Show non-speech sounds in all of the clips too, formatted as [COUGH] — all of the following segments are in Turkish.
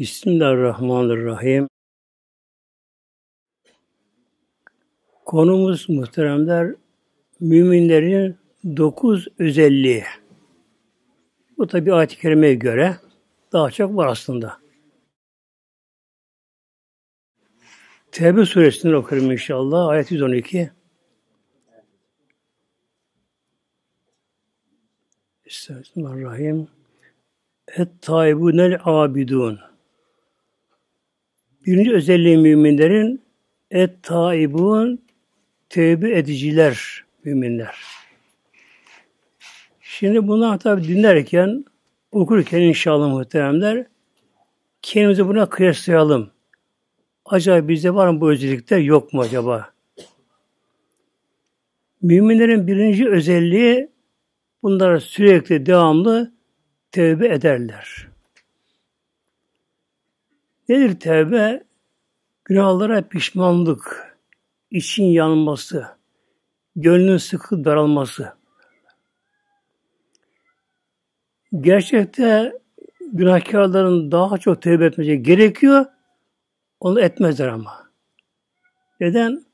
Bismillahirrahmanirrahim. Konumuz muhteremler müminlerin dokuz özelliği. Bu tabi ayet-i kerimeye göre daha çok var aslında. Tevbe suresinden okurum inşallah. Ayet 112. Bismillahirrahmanirrahim. Et taibunel abidun. Birinci özelliği müminlerin et taibun tevbe ediciler müminler. Şimdi bunu tabi dinlerken, okurken inşallah muhteremler kendimizi buna kıyaslayalım. Acaba bizde var mı bu özellikte yok mu acaba? Müminlerin birinci özelliği bunlara sürekli devamlı tevbe ederler. Nedir tevbe? Günahlara pişmanlık, için yanması, gönlün sıkı daralması. Gerçekte günahkarların daha çok tevbe etmesi gerekiyor. Onu etmezler ama. Neden?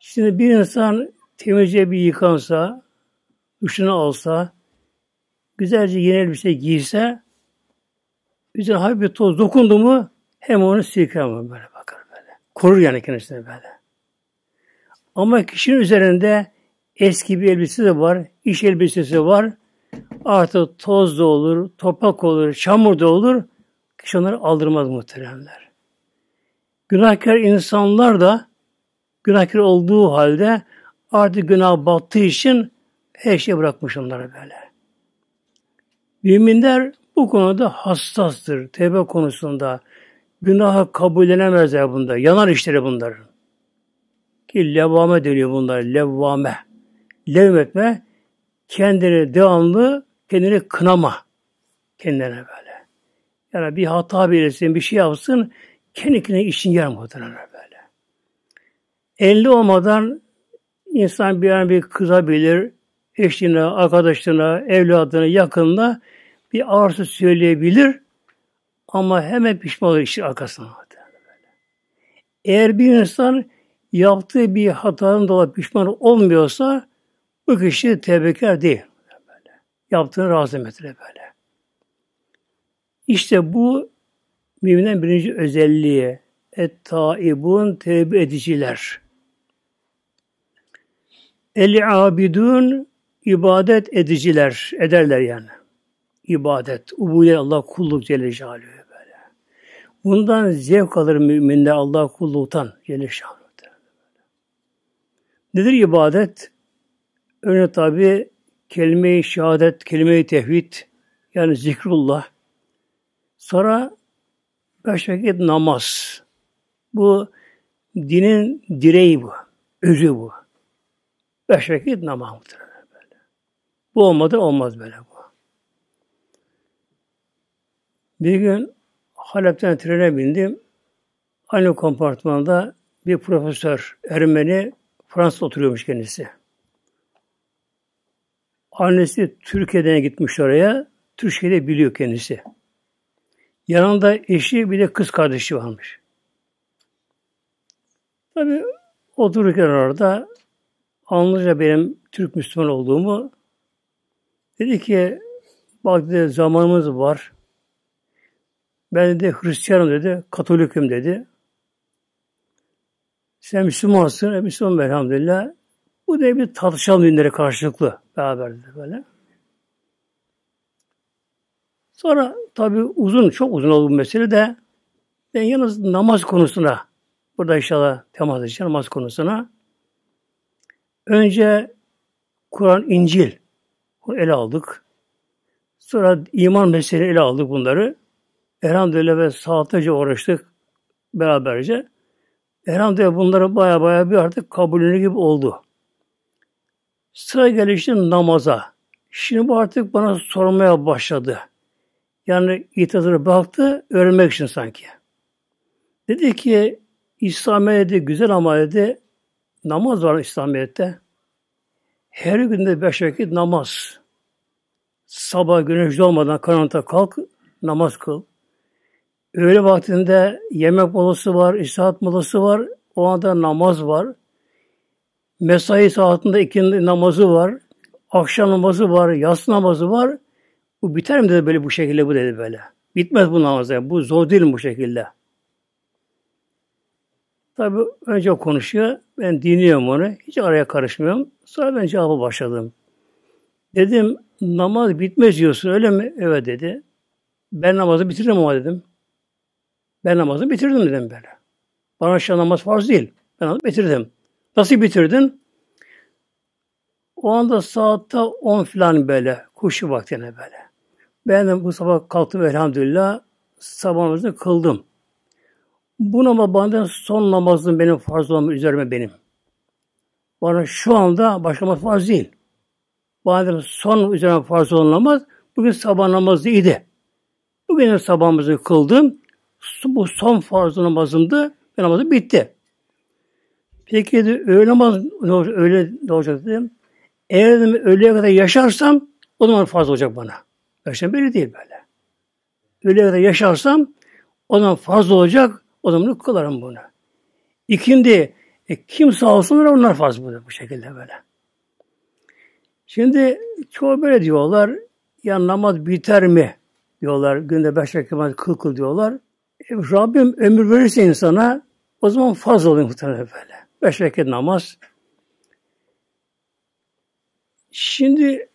Şimdi bir insan temizce bir yıkansa, duşunu alsa, güzelce yeni elbise giyse, Üzerine hafif bir toz dokundu mu hem onu silker ama böyle bakar böyle. Korur yani kendisini böyle. Ama kişinin üzerinde eski bir elbisesi de var, iş elbisesi var. Artık toz da olur, topak olur, çamur da olur. Kişi onları aldırmaz muhteremler. Günahkar insanlar da günahkar olduğu halde artık günah battığı için her şeyi bırakmış onlara böyle. Müminler bu konuda hassastır. Tevbe konusunda günahı kabullenemezler bunda. Yanar işleri bunlar. Ki levvame deniyor bunlar. Levvame. Levmetme kendini devamlı kendini kınama. Kendine böyle. Yani bir hata bilirsin, bir şey yapsın, kendi kendine işin yer muhtemelen böyle. Elli olmadan insan bir an bir kızabilir, eşine, arkadaşına, evladına, yakınına bir arzu söyleyebilir ama hemen pişman olur işin arkasına. Eğer bir insan yaptığı bir hatanın dolayı pişman olmuyorsa bu kişi tevbekar değil. Böyle. Yaptığını razı metre böyle. İşte bu müminin birinci özelliği. Et-taibun tevbe ediciler. El-abidun ibadet ediciler, ederler yani ibadet, ubude Allah kulluk Celle Şahalü böyle. Bundan zevk alır müminde Allah kulluktan Celle Şahalü. Nedir ibadet? Örneğin tabi kelime-i şehadet, kelime-i tevhid yani zikrullah. Sonra beş vakit namaz. Bu dinin direği bu. Özü bu. Beş vakit namaz böyle. Bu olmadı olmaz böyle bu. Bir gün Halep'ten trene bindim. Aynı kompartmanda bir profesör, Ermeni, Fransa'da oturuyormuş kendisi. Annesi Türkiye'den gitmiş oraya. Türkiye'de biliyor kendisi. Yanında eşi bir de kız kardeşi varmış. Tabi otururken orada anlayınca benim Türk Müslüman olduğumu dedi ki bak dedi, zamanımız var. Ben de Hristiyanım dedi, Katolik'im dedi. Sen Müslümansın, e, Müslüman elhamdülillah. Bu da bir tartışalım dinlere karşılıklı beraber dedi böyle. Sonra tabi uzun, çok uzun oldu bu mesele de ben yalnız namaz konusuna burada inşallah temas edeceğim namaz konusuna. Önce Kur'an, İncil ele aldık. Sonra iman meselesi ele aldık bunları. Elhamdülillah ve saatlerce uğraştık beraberce. Elhamdülillah bunları baya baya bir artık kabulünü gibi oldu. Sıra gelişti namaza. Şimdi bu artık bana sormaya başladı. Yani itirazına baktı, öğrenmek için sanki. Dedi ki, İslamiyet'te güzel ama dedi, namaz var İslamiyet'te. Her günde beş vakit namaz. Sabah güneş doğmadan karanlıkta kalk, namaz kıl. Öğle vaktinde yemek molası var, istirahat molası var. O anda namaz var. Mesai saatinde ikindi namazı var. Akşam namazı var, yas namazı var. Bu biter mi dedi böyle bu şekilde bu dedi böyle. Bitmez bu namaz. Yani. Bu zor değil bu şekilde. Tabi önce konuşuyor. Ben dinliyorum onu. Hiç araya karışmıyorum. Sonra ben cevabı başladım. Dedim namaz bitmez diyorsun öyle mi? Evet dedi. Ben namazı bitiririm ama dedim. Ben namazı bitirdim dedim böyle. Bana aşağı namaz farz değil. Ben namazı bitirdim. Nasıl bitirdin? O anda saatte 10 filan böyle. Kuşu vaktine böyle. Ben de bu sabah kalktım elhamdülillah. Sabah namazını kıldım. Bu namaz bana son namazın benim farz olmam üzerime benim. Bana şu anda başlamak farz değil. Bana son üzerine farz olan namaz bugün sabah namazıydı. Bugün benim sabahımızı kıldım bu son farz namazımdı ve namazı bitti. Peki dedi, öğle namaz öyle ne olacak dedim. Eğer dedim, öğleye kadar yaşarsam o zaman farz olacak bana. Yaşam belli değil böyle. Öğleye kadar yaşarsam o zaman farz olacak. O zaman kılarım bunu. İkindi e, kim sağ olsunlar onlar farz bu, bu şekilde böyle. Şimdi çoğu böyle diyorlar. Ya namaz biter mi? Diyorlar. Günde beş rekat kıl kıl diyorlar. Rabbim ömür verirse insana o zaman faz oluyor muhtemelen böyle. Beş vakit namaz. Şimdi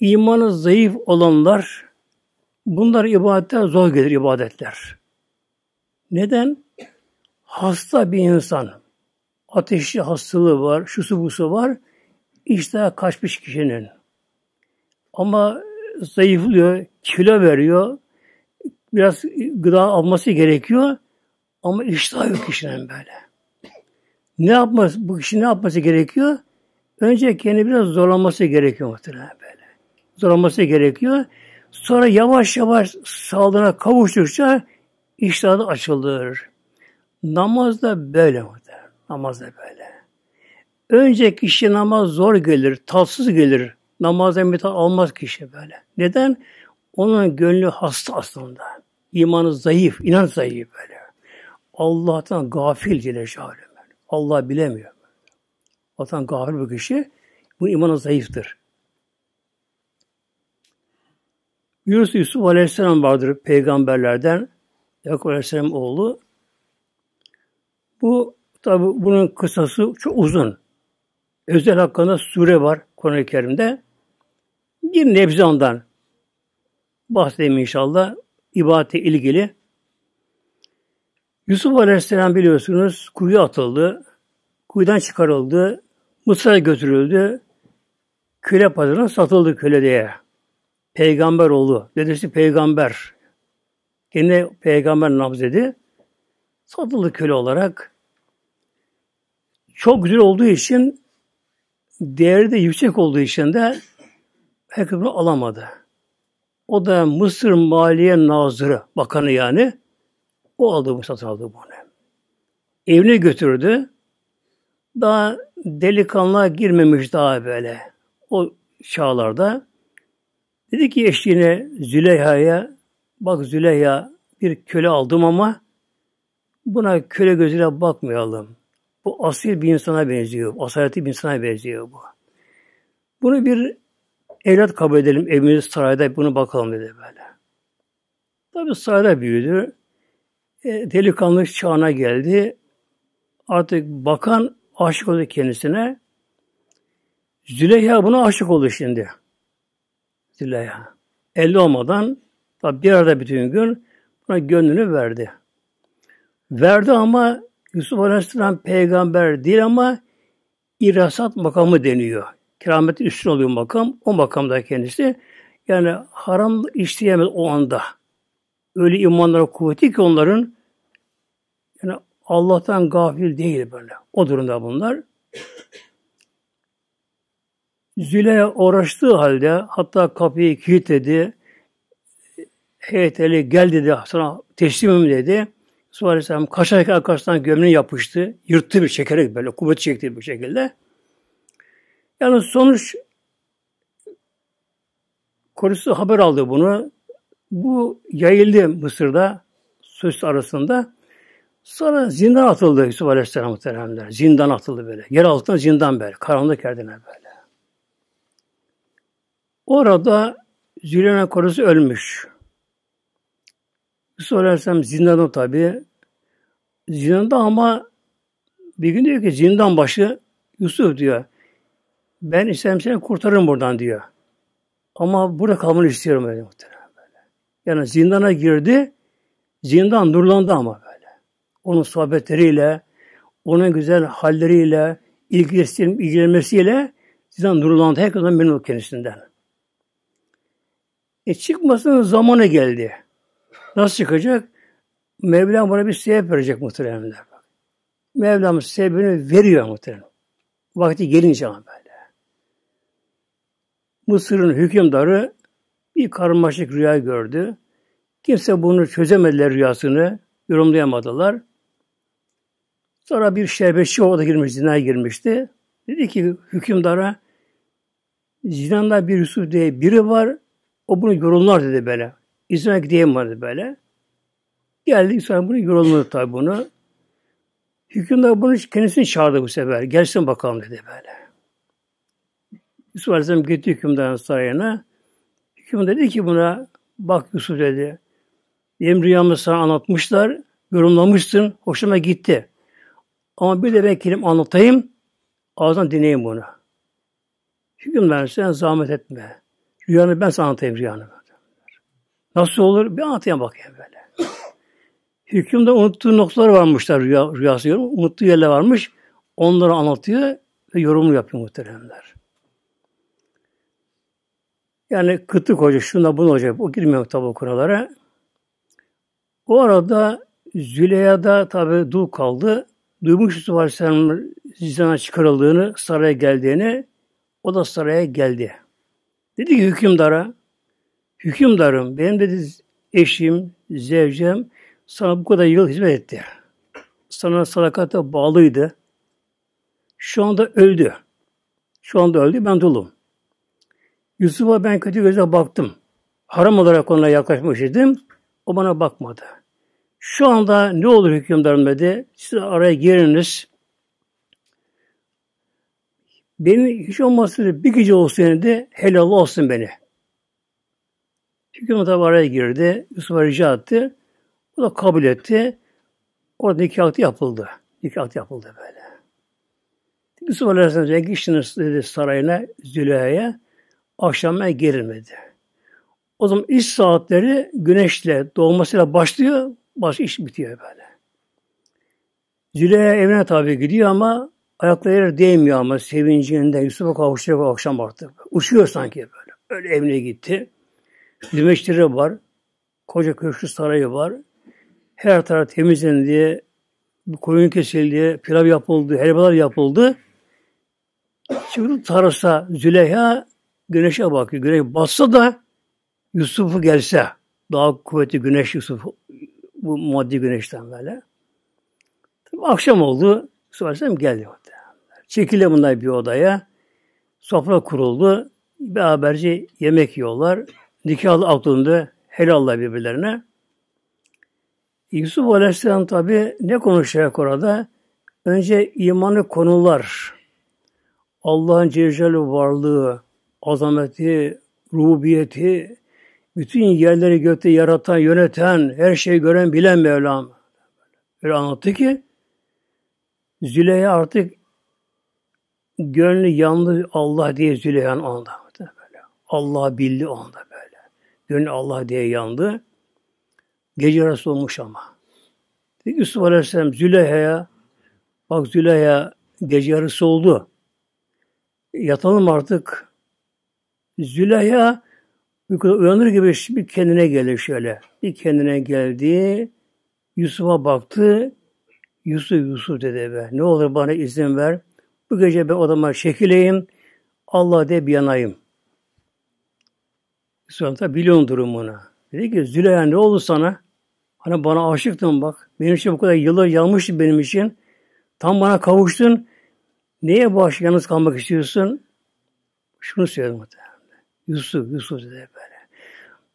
imanı zayıf olanlar bunlar ibadete zor gelir ibadetler. Neden? Hasta bir insan. Ateşli hastalığı var, şusu busu var. İşte kaçmış kişinin. Ama zayıflıyor, kilo veriyor, biraz gıda alması gerekiyor ama iştah yok kişinin böyle. Ne yapması, bu kişi ne yapması gerekiyor? Önce kendi biraz zorlanması gerekiyor muhtemelen böyle. Zorlanması gerekiyor. Sonra yavaş yavaş sağlığına kavuştukça iştah açılır. Namaz da böyle muhtemelen. Namaz da böyle. Önce kişi namaz zor gelir, tatsız gelir. Namazdan bir almaz kişi böyle. Neden? Onun gönlü hasta aslında. İmanı zayıf, inan zayıf böyle. Allah'tan gafil Celle Allah bilemiyor. Allah'tan gafil bir kişi bu imanı zayıftır. Yunus Yusuf Aleyhisselam vardır peygamberlerden. Yakup Aleyhisselam oğlu. Bu tabi bunun kısası çok uzun. Özel hakkında sure var Kur'an-ı Kerim'de. Bir nebze ondan bahsedeyim inşallah. İbadete ilgili. Yusuf Aleyhisselam biliyorsunuz kuyu atıldı. Kuyudan çıkarıldı. Mısır'a götürüldü. Köle pazarına satıldı köle diye. Peygamber oğlu. Dedesi peygamber. Yine peygamber nabzedi. Satıldı köle olarak. Çok güzel olduğu için değeri de yüksek olduğu için de herkes alamadı. O da Mısır Maliye Nazırı, bakanı yani. O aldı bu satın aldı bunu. Evine götürdü. Daha delikanlığa girmemiş daha böyle. O çağlarda. Dedi ki eşliğine Züleyha'ya bak Züleyha bir köle aldım ama buna köle gözüyle bakmayalım. Bu asil bir insana benziyor. Asaleti bir insana benziyor bu. Bunu bir evlat kabul edelim evimiz sarayda bunu bakalım dedi böyle. Tabi sarayda büyüdü. E, delikanlı çağına geldi. Artık bakan aşık oldu kendisine. Züleyha buna aşık oldu şimdi. Züleyha. Elli olmadan tabi bir arada bütün gün buna gönlünü verdi. Verdi ama Yusuf Aleyhisselam peygamber değil ama irasat makamı deniyor. Keramet üstün oluyor makam. O makamda kendisi. Yani haram işleyemez o anda. Öyle imanlara kuvveti ki onların yani Allah'tan gafil değil böyle. O durumda bunlar. Züleyha uğraştığı halde hatta kapıyı kilitledi. Heyeteli gel dedi sana teslimim dedi. Resulullah Aleyhisselam kaçarak arkasından gömleği yapıştı. Yırttı bir çekerek böyle kuvvet çekti bu şekilde. Yani sonuç korusu haber aldı bunu. Bu yayıldı Mısır'da suç arasında. Sonra zindan atıldı Yusuf Aleyhisselam teremler. Zindan atıldı böyle. Yer altına zindan böyle. Karanlık yerden böyle. Orada Züleyha korusu ölmüş. Yusuf Aleyhisselam zindanda tabi. Zindanda ama bir gün diyor ki zindan başı Yusuf diyor. Ben isterim seni kurtarırım buradan diyor. Ama burada kalmanı istiyorum öyle muhtemelen böyle. Yani zindana girdi, zindan nurlandı ama böyle. Onun sohbetleriyle, onun güzel halleriyle, ilgilenmesiyle zindan nurlandı. Herkesten memnun kendisinden. E çıkmasının zamanı geldi. Nasıl çıkacak? Mevlam bana bir sebep verecek muhtemelen. Mevlam sebebini veriyor muhtemelen. Vakti gelince ama böyle. Mısır'ın hükümdarı bir karmaşık rüya gördü. Kimse bunu çözemediler rüyasını, yorumlayamadılar. Sonra bir şerbetçi orada girmiş, zinaya girmişti. Dedi ki hükümdara, zinanda bir Yusuf diye biri var, o bunu yorumlar dedi böyle. İzmir'e gideyim var böyle. Geldi sonra bunu yorumladı tabi bunu. Hükümdar bunu kendisini çağırdı bu sefer. Gelsin bakalım dedi böyle. Yusuf Aleyhisselam gitti hükümdarın sarayına. Hükümdar dedi ki buna, bak Yusuf dedi, benim rüyamı sana anlatmışlar, yorumlamışsın, hoşuma gitti. Ama bir de ben kelim anlatayım, ağzından dinleyin bunu. Hükümdar sen zahmet etme. Rüyanı ben sana anlatayım rüyanı. Nasıl olur? Bir anlatayım bakayım böyle. Hükümde unuttuğu noktalar varmışlar rüya, rüyası yorum. Unuttuğu yerler varmış. Onları anlatıyor ve yorumu yapıyor muhteremler. Yani kıtlık olacak, şuna bunu olacak. O girmiyor tabi o kurallara. O arada Züleyha da tabi dul kaldı. Duymuş Yusuf Aleyhisselam'ın zindana çıkarıldığını, saraya geldiğini. O da saraya geldi. Dedi ki hükümdara, hükümdarım benim dedi eşim, zevcem sana bu kadar yıl hizmet etti. Sana sadakata bağlıydı. Şu anda öldü. Şu anda öldü, ben dulum. Yusuf'a ben kötü gözle baktım. Haram olarak ona yaklaşmış idim. O bana bakmadı. Şu anda ne olur hükümdarım dedi. Siz araya giriniz. Beni hiç olmazsa bir gece olsun dedi. Helal olsun beni. Hükümdar tabi araya girdi. Yusuf'a rica etti. O da kabul etti. Orada nikah yapıldı. Nikah yapıldı böyle. Yusuf Aleyhisselam geçtiniz dedi sarayına, Züleyha'ya akşamına girilmedi. O zaman iş saatleri güneşle doğmasıyla başlıyor, baş iş bitiyor böyle. Züleyha evine tabi gidiyor ama ayakları yere değmiyor ama sevincinden Yusuf'a kavuşacak akşam artık. Uçuyor sanki böyle. Öyle evine gitti. Dümeşleri var. Koca köşkü sarayı var. Her taraf temizlendi. Koyun kesildi. Pilav yapıldı. Helvalar yapıldı. Çıktı Tarus'a Züleyha güneşe bakıyor. Güneş batsa da Yusuf'u gelse daha kuvvetli güneş Yusuf bu maddi güneşten böyle. Tabii akşam oldu. Yusuf Aleyhisselam geldi. Çekildi bunlar bir odaya. Sofra kuruldu. Beraberce yemek yiyorlar. Nikahlı aklında helallah birbirlerine. Yusuf Aleyhisselam tabi ne konuşacak orada? Önce imanı konular. Allah'ın Celle varlığı, azameti, rububiyeti, bütün yerleri gökte yaratan, yöneten, her şeyi gören, bilen Mevlam. Öyle anlattı ki, Züleyha artık gönlü yandı Allah diye Züleyha'nın anda. Böyle. Allah bildi onda böyle. Gönlü Allah diye yandı. Gece arası olmuş ama. Yusuf Aleyhisselam Züleyha'ya bak Züleyha gece yarısı oldu. Yatalım artık Züleyha uykuda uyanır gibi bir kendine gelir şöyle. Bir kendine geldi. Yusuf'a baktı. Yusuf Yusuf dedi be. Ne olur bana izin ver. Bu gece ben odama çekileyim. Allah de bir yanayım. Yusuf da biliyorsun durumunu. Dedi ki Züleyha ne oldu sana? Hani bana aşıktın bak. Benim için bu kadar yıllar yanmıştı benim için. Tam bana kavuştun. Neye bu aşk yalnız kalmak istiyorsun? Şunu söyledim hatta. Yusuf, Yusuf dedi böyle.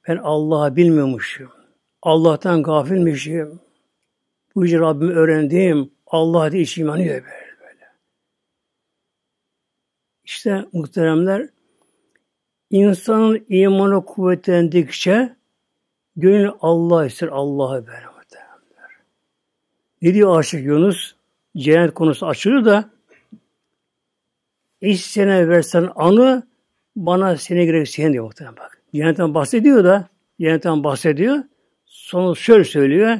Ben Allah'ı bilmiyormuşum. Allah'tan gafilmişim. Bu işi Rabbimi öğrendim. Allah diye içim yanıyor böyle, böyle. İşte muhteremler insanın imanı kuvvetlendikçe gönül Allah ister Allah'a böyle muhteremler. Ne diyor aşık Yunus? Cennet konusu açılıyor da iş sene versen anı bana seni gerek diyor muhtemelen bak. Cennetten bahsediyor da, cennetten bahsediyor. Sonu şöyle söylüyor.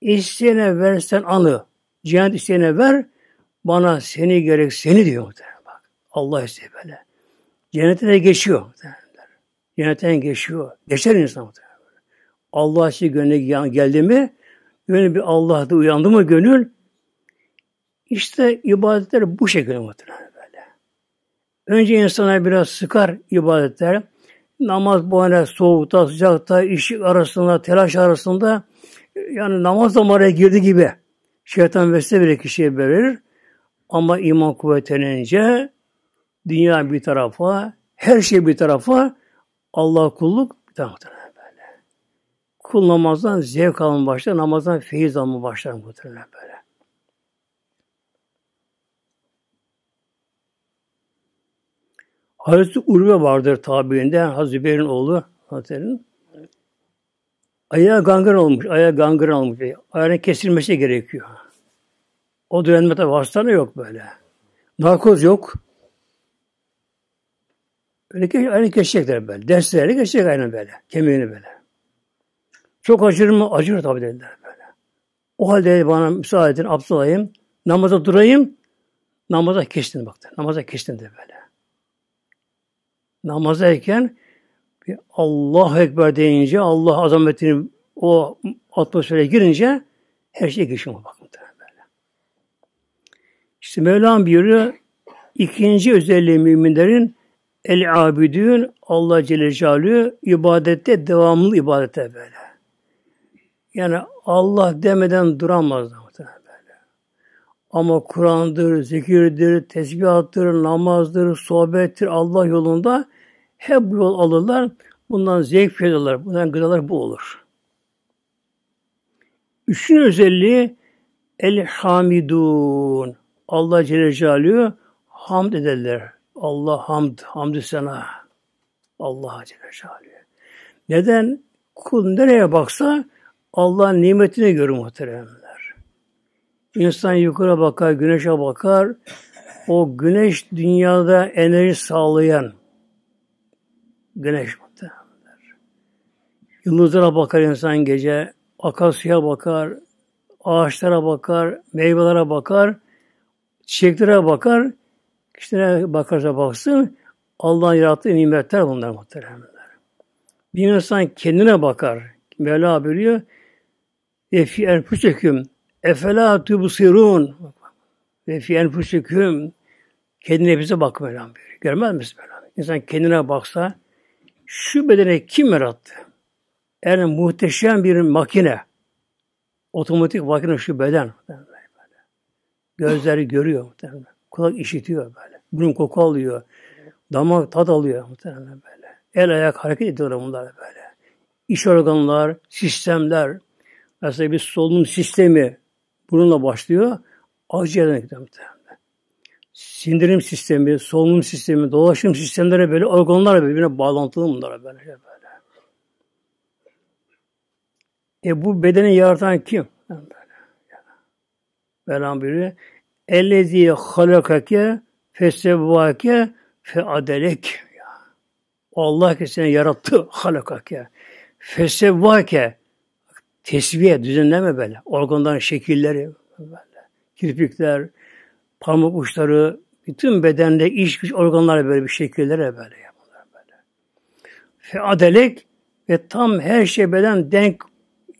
İsteyene versen anı. Cennet isteyene ver. Bana seni gerek seni diyor muhtemelen bak. Allah istiyor böyle. Cennete de geçiyor muhtemelen. Cennetten geçiyor. Geçer insan muhtemelen. Allah için gönlüne geldi mi, gönül bir Allah'ta uyandı mı gönül, işte ibadetler bu şekilde muhtemelen. Önce insana biraz sıkar ibadetler. Namaz bu hani soğukta, sıcakta, işi arasında, telaş arasında yani namaz damaraya girdi gibi şeytan vesile bile kişiye verir. Ama iman kuvvetlenince dünya bir tarafa, her şey bir tarafa, Allah kulluk bir tarafa böyle. Kul namazdan zevk alma başlar, namazdan feyiz alma başlar muhtemelen böyle. Hazreti Urve vardır tabiinde. Hazreti Zübeyir'in oğlu. Hazretleri'nin. Ayağı gangren olmuş. Ayağı gangren olmuş. Ayağının kesilmesi gerekiyor. O dönemde tabi hastane yok böyle. Narkoz yok. Öyle ki aynı geçecekler böyle. Derslerle geçecek aynı böyle. Kemiğini böyle. Çok acır mı? Acır tabi dediler böyle. O halde bana müsaade edin, abdest Namaza durayım. Namaza keştin baktı. Namaza keştin de böyle namazdayken Allah Ekber deyince, Allah azametini o atmosfere girince her şey geçiyor bakın böyle. İşte Mevlam buyuruyor, ikinci özelliği müminlerin el abidün Allah Celle Celaluhu ibadette devamlı ibadete böyle. Yani Allah demeden duramaz böyle. Ama Kur'an'dır, zikirdir, tesbihattır, namazdır, sohbettir Allah yolunda hep bu yol alırlar. Bundan zevk faydalar, bundan gıdalar bu olur. Üçün özelliği El Hamidun. Allah Celle Celaluhu hamd ederler. Allah hamd, hamdü sana. Allah Celle Celaluhu. Neden? Kul nereye baksa Allah'ın nimetine görür muhteremler. İnsan yukarı bakar, güneşe bakar. O güneş dünyada enerji sağlayan, Güneş muhtemelenler. Yıldızlara bakar insan gece, akasya bakar, ağaçlara bakar, meyvelere bakar, çiçeklere bakar, kişilere bakarsa baksın, Allah'ın yarattığı nimetler bunlar muhteremler. Bir insan kendine bakar. Mevla biliyor. Ve fi enfuseküm efela tübsirun ve fi enfuseküm kendine bize bak Mevlam buyuruyor. Görmez misin Mevlam? İnsan kendine baksa şu bedene kim yarattı? Yani muhteşem bir makine. Otomatik makine şu beden. Gözleri görüyor muhtemelen. Kulak işitiyor böyle. Burun koku alıyor. Damak tat alıyor muhtemelen böyle. El ayak hareket ediyor bunlar böyle. İş organlar, sistemler. Mesela bir solunum sistemi bununla başlıyor. Acı yerine gidiyor sindirim sistemi, solunum sistemi, dolaşım sistemleri böyle organlar birbirine bağlantılı bunlara böyle. Şey böyle. E bu bedeni yaratan kim? Yani böyle. Yani. biri ellezî halakake fe feadelek Allah ki seni yarattı halakake fesevvake tesviye düzenleme böyle organların şekilleri böyle kirpikler parmak uçları bütün bedende, iş güç, organları böyle bir şekillere böyle yapılır böyle. Feadelek ve tam her şey beden denk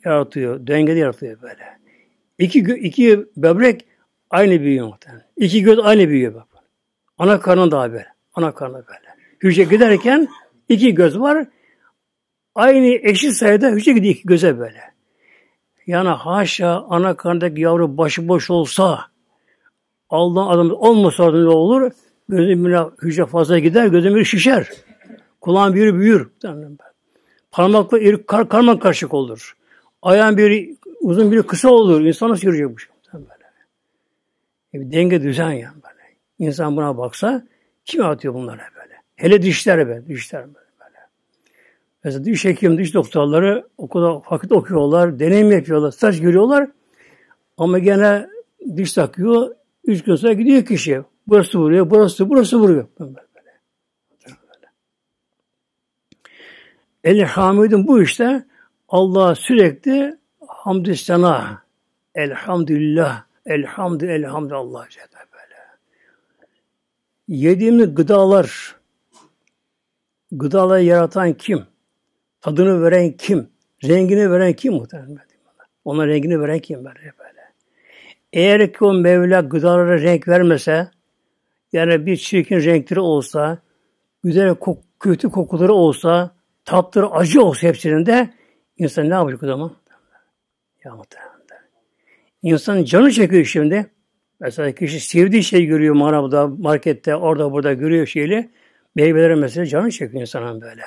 yaratıyor, dengede yaratıyor böyle. İki, iki böbrek aynı büyüyor muhtemelen. İki göz aynı büyüyor bak. Ana karnı daha böyle. Ana karnı böyle. Hücre giderken iki göz var. Aynı eşit sayıda hücre gidiyor iki göze böyle. Yani haşa ana karnındaki yavru başıboş olsa Allah adamı olmasa ne olur? Gözümüne hücre fazla gider, gözümü şişer. Kulağın biri büyür. Parmakla iri kar, karman karışık olur. Ayağın biri uzun biri kısa olur. İnsan nasıl yürüyecek bu şey? Böyle. E denge düzen yani böyle. İnsan buna baksa kim atıyor bunlara böyle? Hele dişler be, dişler böyle. böyle. Mesela diş hekim, diş doktorları okulda fakat okuyorlar, deneyim yapıyorlar, saç görüyorlar. Ama gene diş takıyor, Üç gün sonra gidiyor kişi. Burası vuruyor, burası, burası vuruyor. El Hamid'in bu işte Allah sürekli hamdü sana elhamdülillah elhamdü elhamdü Allah böyle. Yediğimiz gıdalar gıdaları yaratan kim? Tadını veren kim? Rengini veren kim muhtemelen? Ona rengini veren kim? Böyle. Eğer ki o Mevla gıdalara renk vermese, yani bir çirkin renkleri olsa, güzel kok kötü kokuları olsa, tatları acı olsa hepsinin de insan ne yapacak o zaman? Ya İnsan canı çekiyor şimdi. Mesela kişi sevdiği şey görüyor manavda, markette, orada burada görüyor şeyle. Meyveleri mesela canı çekiyor insanın böyle.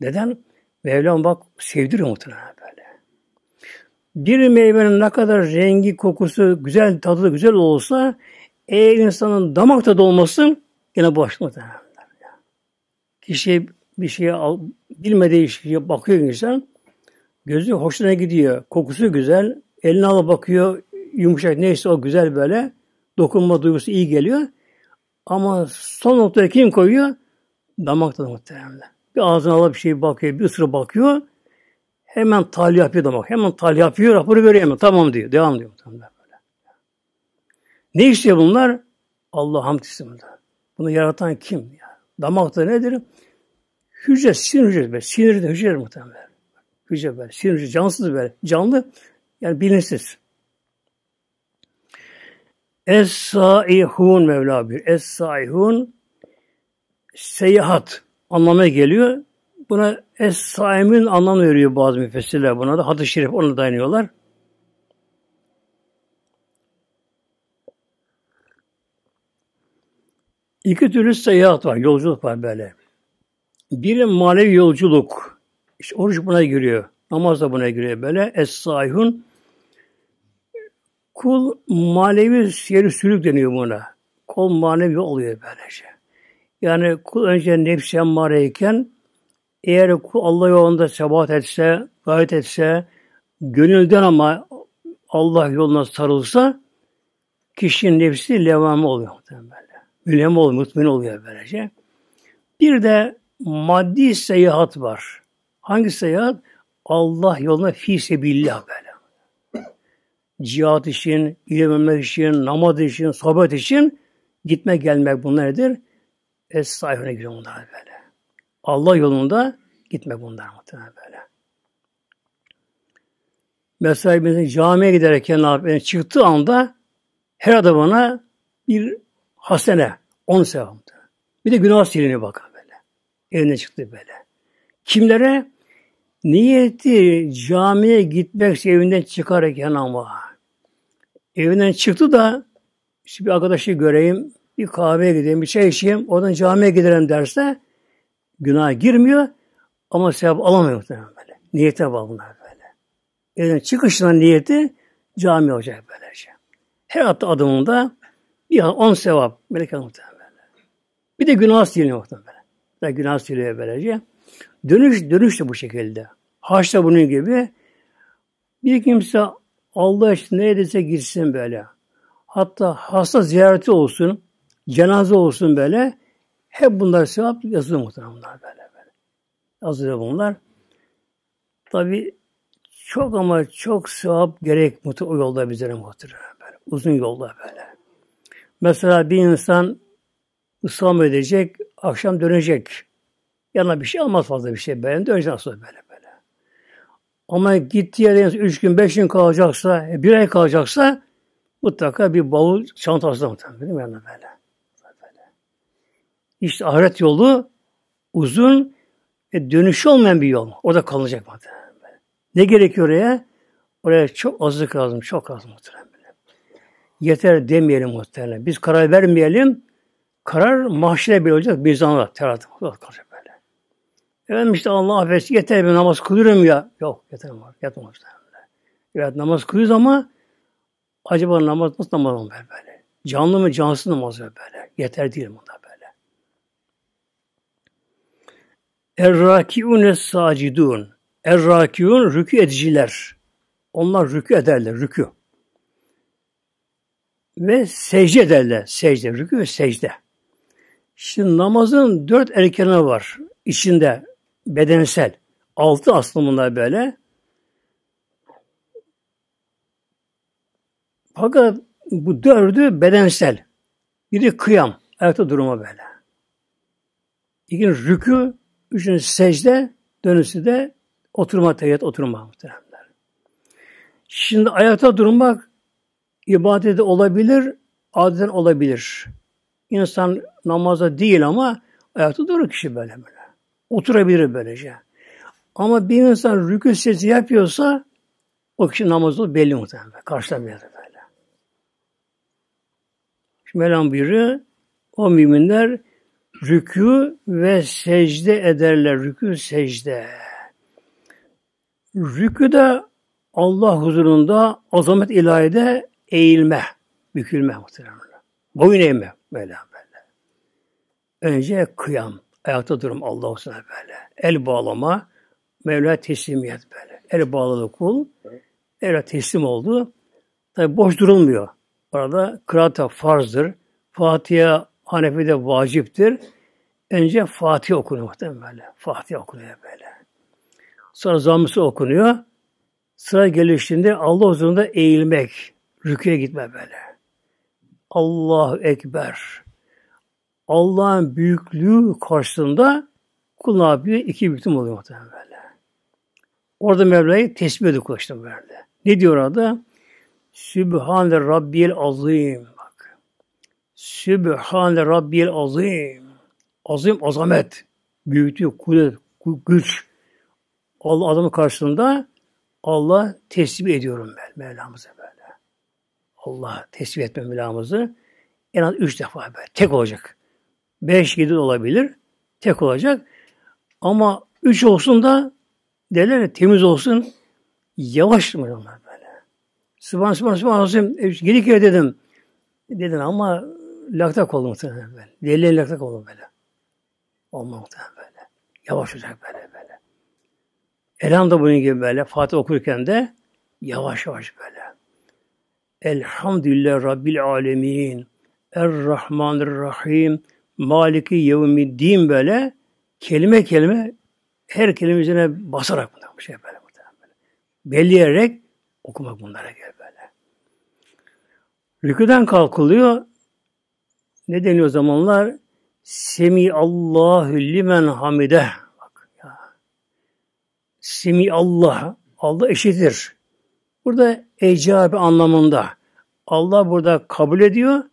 Neden? Mevlam bak sevdiriyor muhtemelen bir meyvenin ne kadar rengi, kokusu, güzel tadı güzel olsa eğer insanın damak tadı olmasın yine boş muhtemelen. Kişi bir şeye bilmediği şeye bakıyor insan. Gözü hoşuna gidiyor. Kokusu güzel. Eline alıp bakıyor. Yumuşak neyse o güzel böyle. Dokunma duygusu iyi geliyor. Ama son noktaya kim koyuyor? Damak tadı muhtemelen. Bir ağzına alıp bir şey bakıyor. Bir ısırı bakıyor. Hemen talih yapıyor damak. Hemen talih yapıyor, raporu veriyor hemen. Tamam diyor. Devam diyor. Tamam böyle. Ne istiyor bunlar? Allah hamd isimde. Bunu yaratan kim? Ya? Damak da nedir? Hücre, sinir hücresi. Be. Sinir de hücre muhtemelen. Hücre böyle. Sinir hücre. Cansız böyle. Canlı yani bilinçsiz. Es-saihun Mevla bir. Es-saihun seyahat anlamına geliyor. Buna Es-Saim'in anlam veriyor bazı müfessirler buna da. Hadis-i Şerif ona dayanıyorlar. İki türlü seyahat var, yolculuk var böyle. Biri manevi yolculuk. İşte oruç buna giriyor. Namaz da buna giriyor böyle. es Sahih'un Kul manevi yeri sürük deniyor buna. Kul manevi oluyor böylece. Şey. Yani kul önce nefsi emmareyken eğer kul Allah yolunda sebat etse, gayret etse, gönülden ama Allah yoluna sarılsa kişinin nefsi levamı oluyor. Böyle. Mülhem oluyor, mutmin oluyor böylece. Bir de maddi seyahat var. Hangi seyahat? Allah yoluna fi sebillah böyle. Cihat için, ilememek için, namaz için, sohbet için gitme gelmek bunlar nedir? Es sahibine giriyor bunlar böyle. Allah yolunda gitmek bunlar muhtemelen böyle. Mesela bizim camiye giderken ne yapayım? Çıktığı anda her adamına bir hasene, on sevap. Bir de günah siliniyor bakın böyle. Evine çıktı böyle. Kimlere? Niyeti camiye gitmek evinden çıkarken ama. Evinden çıktı da işte bir arkadaşı göreyim, bir kahveye gideyim, bir çay şey içeyim, oradan camiye giderim derse Günah girmiyor ama sevap alamıyor muhtemelen böyle. Niyete bağlı bunlar böyle. yani çıkışından niyeti cami olacak böylece. Şey. Her attı adımında bir on sevap melek muhtemelen böyle. Bir de günah siliyor muhtemelen. Bir de günah siliyor böylece. Şey. Dönüş, dönüş de bu şekilde. haş da bunun gibi. Bir kimse Allah için neredeyse girsin böyle. Hatta hasta ziyareti olsun, cenaze olsun böyle. Hep bunlar sevap yazılı muhtemelen bunlar böyle böyle. Yazılı bunlar. Tabi çok ama çok sevap gerek mutlu o yolda bizlere muhtemelen böyle. Uzun yolda böyle. Mesela bir insan İslam edecek, akşam dönecek. Yanına bir şey almaz fazla bir şey. Ben dönecek aslında böyle böyle. Ama gittiği yerde üç gün, beş gün kalacaksa, e, bir ay kalacaksa mutlaka bir bavul çantasında mutlaka. Değil mi? Yani böyle. İşte ahiret yolu uzun ve dönüşü olmayan bir yol. Orada kalınacak muhtemelen. Ne gerekiyor oraya? Oraya çok azlık lazım, çok az muhtemelen. Yeter demeyelim muhtemelen. Biz karar vermeyelim. Karar mahşere bir olacak. Bir zanla terat kalacak böyle. Efendim işte Allah affetsin. Yeter bir namaz kılıyorum ya. Yok yeter var. Yatma muhtemelen. Evet namaz kılıyoruz ama acaba namaz nasıl namaz mı böyle? Canlı mı cansız namaz mı böyle? Yeter değil bunda Errakiune sacidun. Errakiun rükü ediciler. Onlar rükü ederler, rükü. Ve secde ederler, secde, rükü ve secde. Şimdi namazın dört erkeni var içinde, bedensel. Altı aslında böyle. Fakat bu dördü bedensel. Biri kıyam, ayakta durma böyle. İkinci rükü, Üçüncüsü secde, dönüsü de oturma tevhid, oturma muhteremler. Şimdi ayakta durmak ibadet olabilir, adeten olabilir. İnsan namaza değil ama ayakta durur kişi böyle böyle. Oturabilir böylece. Ama bir insan rükû sesi yapıyorsa o kişi namazı belli muhtemelen. Karşılamıyor böyle. Şimdi Mevlam buyuruyor, o müminler rükû ve secde ederler. Rükû secde. Rükû da Allah huzurunda azamet ilahide eğilme, bükülme muhtemelen. Boyun eğme böyle böyle. Önce kıyam, ayakta durum Allah sana böyle. El bağlama, Mevla teslimiyet böyle. El bağladı kul, Mevla teslim oldu. Tabi boş durulmuyor. Orada kırata farzdır. Fatiha Hanefi'de vaciptir. Önce Fatih okunuyor muhtemelen Fatih okunuyor böyle. Sonra zammısı okunuyor. Sıra geliştiğinde Allah huzurunda eğilmek, rüküye gitme böyle. Allahu Ekber. Allah'ın büyüklüğü karşısında kul ne yapıyor? İki büktüm oluyor muhtemelen böyle. Orada Mevla'yı tesbih ediyor kulaştım böyle. Ne diyor orada? Sübhane Rabbiyel Azim. Sübhane Rabbil Azim. Azim azamet. Büyüklük, kudret, güç. Allah Adamı karşısında Allah tesbih ediyorum ben Mevlamızı böyle. Allah tesbih etme Mevlamızı en az üç defa böyle. Tek olacak. Beş, yedi olabilir. Tek olacak. Ama üç olsun da derler temiz olsun. Yavaş mı böyle? Sıvan sıvan sıvan Yedi kere dedim. Dedim ama laktak oldu muhtemelen böyle. Delilerin laktak oldu böyle. Olma muhtemelen böyle. Yavaş olacak böyle böyle. Elham da bunun gibi böyle. Fatih okurken de yavaş yavaş böyle. Elhamdülillah Rabbil Alemin. Er-Rahmanir-Rahim. Maliki Yevmiddin böyle. Kelime kelime her kelimesine basarak bunlar bir şey böyle. böyle. Belleyerek okumak bunlara gel böyle. Rüküden kalkılıyor. Ne deniyor o zamanlar? Semi Allahu limen hamide. Bak ya. Semi Allah. Allah eşidir. Burada ecabi anlamında. Allah burada kabul ediyor.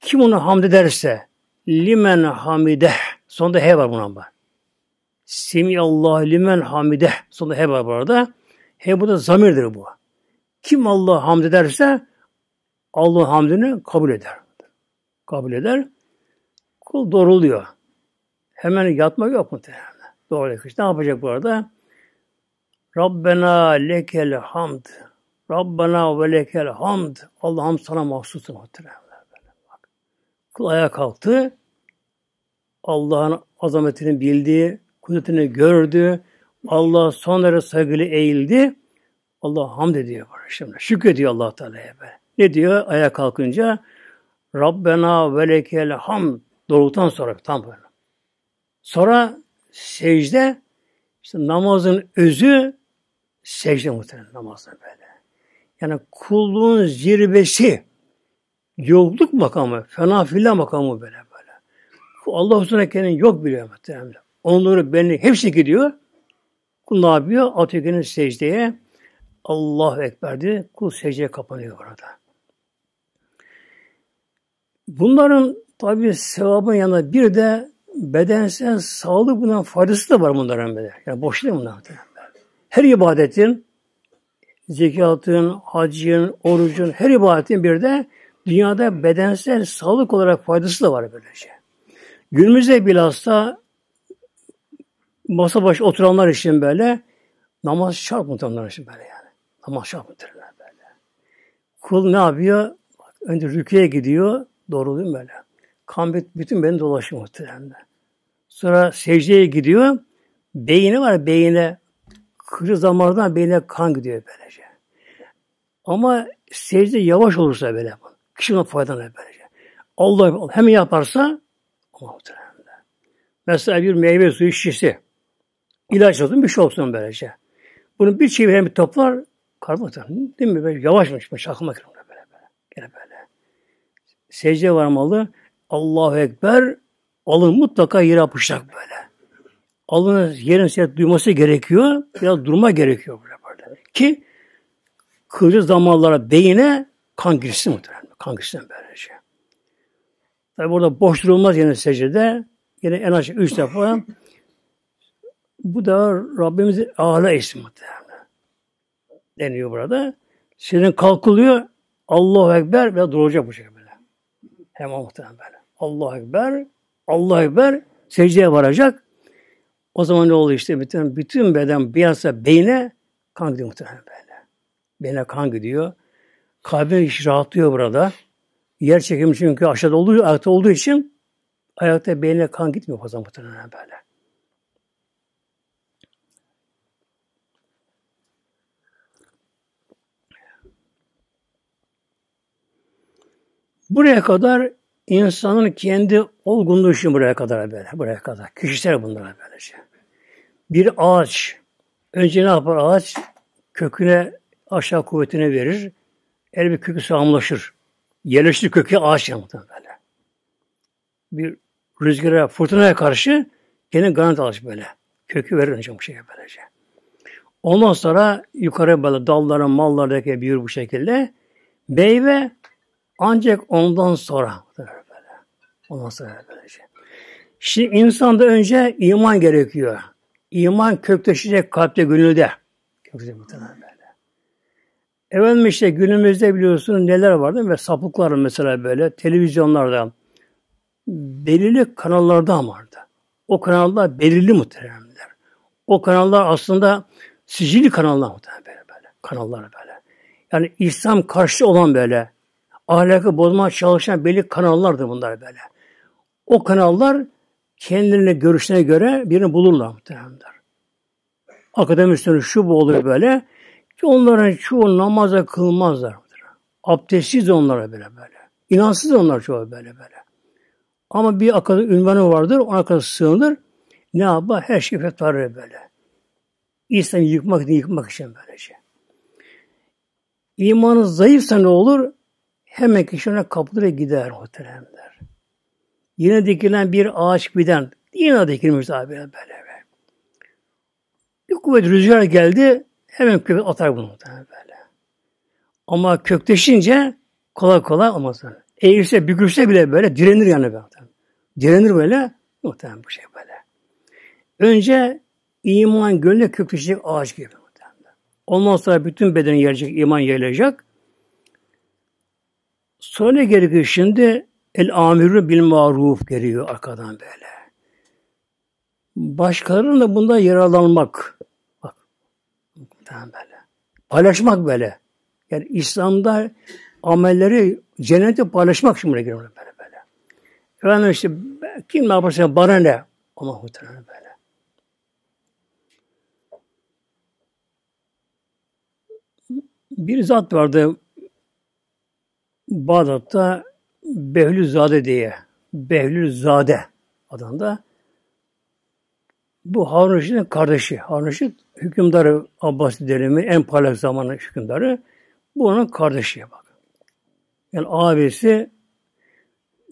Kim onu hamd ederse limen hamide. Sonunda he var buna bak. Semi Allah limen hamide. Sonunda he var burada. He bu da zamirdir bu. Kim Allah hamd ederse Allah hamdini kabul eder kabul eder. Kul doğruluyor. Hemen yatmak yok mu? Doğru kış. Ne yapacak bu arada? Rabbena lekel hamd. Rabbena ve lekel hamd. Allah'ım sana mahsus Kul ayağa kalktı. Allah'ın azametini bildiği kudretini gördü. Allah son derece saygılı eğildi. Allah hamd ediyor. Şimdi şükrediyor Allah Teala'ya. Ne diyor ayağa kalkınca? Rabbena ve lekel ham doğrultan sonra tam böyle. Sonra secde işte namazın özü secde muhtemelen namazda böyle. Yani kulluğun zirvesi yokluk makamı, fena filla makamı böyle böyle. Allah huzuruna kendini yok biliyor muhtemelen. Onları beni hepsi gidiyor. Kul ne yapıyor? Atıyor secdeye. Allahu Ekber diye kul secdeye kapanıyor orada. Bunların tabi sevabın yanında bir de bedensel sağlık bundan faydası da var bunların böyle. Yani boş değil bunlar. Her ibadetin zekatın, hacın, orucun, her ibadetin bir de dünyada bedensel sağlık olarak faydası da var böyle şey. Günümüzde bilhassa masa başı oturanlar için böyle namaz şart muhtemelen için böyle yani. Namaz şart muhtemelen böyle. Kul ne yapıyor? Önce rüküye gidiyor. Doğru değil mi böyle? Kan bütün beni dolaşıyor muhtemelen. Sonra secdeye gidiyor. Beyine var beyine. Kırı damardan beyine kan gidiyor böylece. Ama secde yavaş olursa böyle. Kişi ona faydalanır böylece. Allah, Allah hem yaparsa Allah muhtemelen. Mesela bir meyve suyu şişesi. İlaç olsun bir şey olsun böylece. Bunun bir çeviren bir toplar karbonhidrat. Değil mi? Böyle yavaşmış. Şakılma kırmızı böyle böyle. Gene böyle secde varmalı. Allahu Ekber alın mutlaka yere yapışacak böyle. Alın yerin ses duyması gerekiyor. ya durma gerekiyor böyle böyle. Ki kılcı damarlara, beyine kan girsin muhtemelen. Kan girsin böyle şey. Tabi burada boş durulmaz yine secdede. Yine en az üç defa. Bu da Rabbimizin âlâ ismi muhtemelen. Deniyor burada. senin kalkılıyor. Allahu Ekber ve duracak bu şekilde. Hemen muhtemelen böyle. Allah Ekber, Allah Ekber secdeye varacak. O zaman ne oluyor işte bütün, bütün beden beyazsa beyne kan gidiyor muhtemelen böyle. Beyne kan gidiyor. Kalbin iş rahatlıyor burada. Yer çekimi çünkü aşağıda olduğu, ayakta olduğu için ayakta beyne kan gitmiyor o zaman muhtemelen böyle. Buraya kadar insanın kendi olgunluğu için buraya kadar böyle, buraya kadar. Kişisel bunlar böylece. Bir ağaç, önce ne yapar ağaç? Köküne aşağı kuvvetini verir. El bir kökü sağlamlaşır. Yerleşir kökü ağaç yanıtı böyle. Bir rüzgara, fırtınaya karşı kendi garanti alır böyle. Kökü verir önce bu şeye böylece. Ondan sonra yukarı böyle dalların, mallardaki büyür bu şekilde. Meyve ancak ondan sonra böyle. Ondan sonra böylece. Şey. Şimdi insanda önce iman gerekiyor. İman kökleşecek kalpte, gönülde. Kökleşecek muhtemelen böyle. Efendim işte günümüzde biliyorsunuz neler var değil mi? Sapıklar mesela böyle televizyonlarda belirli kanallarda vardı. O kanallar belirli muhteremler. O kanallar aslında sicili kanallar muhtemelen böyle. böyle. Kanallar böyle. Yani İslam karşı olan böyle ahlakı bozmaya çalışan belli kanallardır bunlar böyle. O kanallar kendilerine görüşüne göre birini bulurlar muhtemelenler. Akademisyenler şu bu oluyor böyle ki onların çoğu namaza kılmazlar. Abdestsiz onlara böyle böyle. İnansız onlar çoğu böyle böyle. Ama bir akademi ünvanı vardır, ona kadar sığınır. Ne yapar? Her şey fetvarır böyle. İnsanı yıkmak için yıkmak için böylece. İmanı zayıfsa ne olur? hemen kişi ona kapılır ve gider muhteremler. Yine dikilen bir ağaç birden yine dikilmiş abi böyle böyle. Bir kuvvet rüzgar geldi hemen kuvvet atar bunu muhteremler böyle. Ama kökleşince kolay kolay olmaz. Eğilse bükülse bile böyle direnir yani böyle. Direnir böyle muhtemelen bu şey böyle. Önce iman gönlüne kökleşecek ağaç gibi muhtemelen. Ondan sonra bütün beden yerlecek, iman yerlecek. Sonra ne gerekiyor şimdi? El amirü bil maruf geliyor arkadan böyle. Başkalarının da bundan yararlanmak. Bak. Tamam böyle. Paylaşmak böyle. Yani İslam'da amelleri cennete paylaşmak şimdi geliyor böyle böyle. Efendim işte kim ne yaparsa bana ne? Ama muhtemelen böyle. Bir zat vardı Bağdat'ta Behlül Zade diye Behlül Zade adında bu Harun Reşit'in kardeşi. Harun Reşit hükümdarı Abbasi dönemi en parlak zamanı hükümdarı. Bu onun kardeşi bak. Yani abisi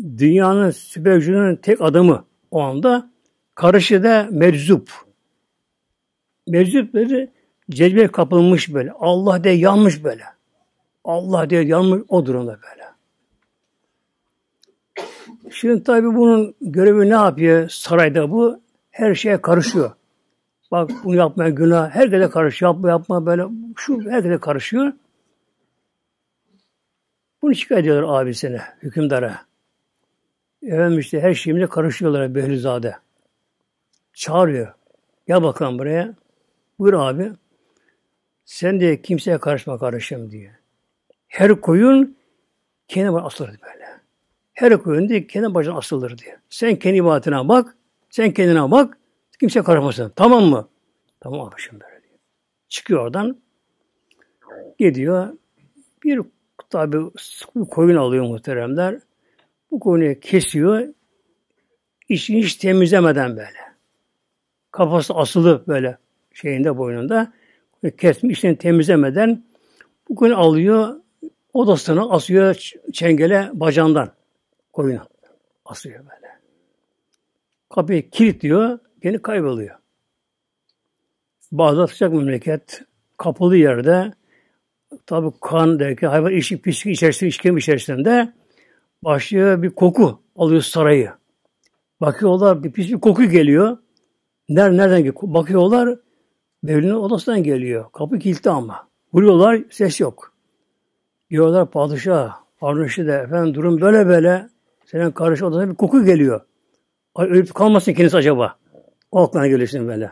dünyanın süpercünün tek adamı o anda. kardeşi de meczup. Meczup dedi cezbe kapılmış böyle. Allah de yanmış böyle. Allah diye yanmış o durumda böyle. Şimdi tabi bunun görevi ne yapıyor sarayda bu? Her şeye karışıyor. Bak bunu yapmaya günah. Herkese karışıyor. Yapma yapma böyle. Şu herkese karışıyor. Bunu şikayet ediyorlar abisine, hükümdara. Efendim işte her şeyimle karışıyorlar Behlizade. Çağırıyor. Gel bakalım buraya. Buyur abi. Sen de kimseye karışma karışım diye. Her koyun kendi başına asılır böyle. Her koyun diye kendi başına asılır diye. Sen kendi ibadetine bak, sen kendine bak, kimse karışmasın. Tamam mı? Tamam abişim böyle diyor. Çıkıyor oradan, gidiyor. Bir tabi koyun alıyor muhteremler. Bu koyunu kesiyor. İçini hiç temizlemeden böyle. Kafası asılı böyle şeyinde boynunda. Kesmiş, içini temizlemeden bu koyunu alıyor Odasını asıyor çengele bacağından koyuna. Asıyor böyle. Kapıyı kilitliyor, gene kayboluyor. Bazı sıcak memleket, kapalı yerde tabi kan derken hayvan işi pislik içerisinde, işkembe içerisinde başlıyor bir koku alıyor sarayı. Bakıyorlar bir pis bir koku geliyor. Nereden, nereden geliyor? Bakıyorlar Mevlüt'ün odasından geliyor. Kapı kilitli ama. Vuruyorlar ses yok. Diyorlar padişah, Arnavut'u da efendim durum böyle böyle. Senin kardeşin odasına bir koku geliyor. Ay ölüp kalmasın kendisi acaba. O aklına geliyorsun böyle.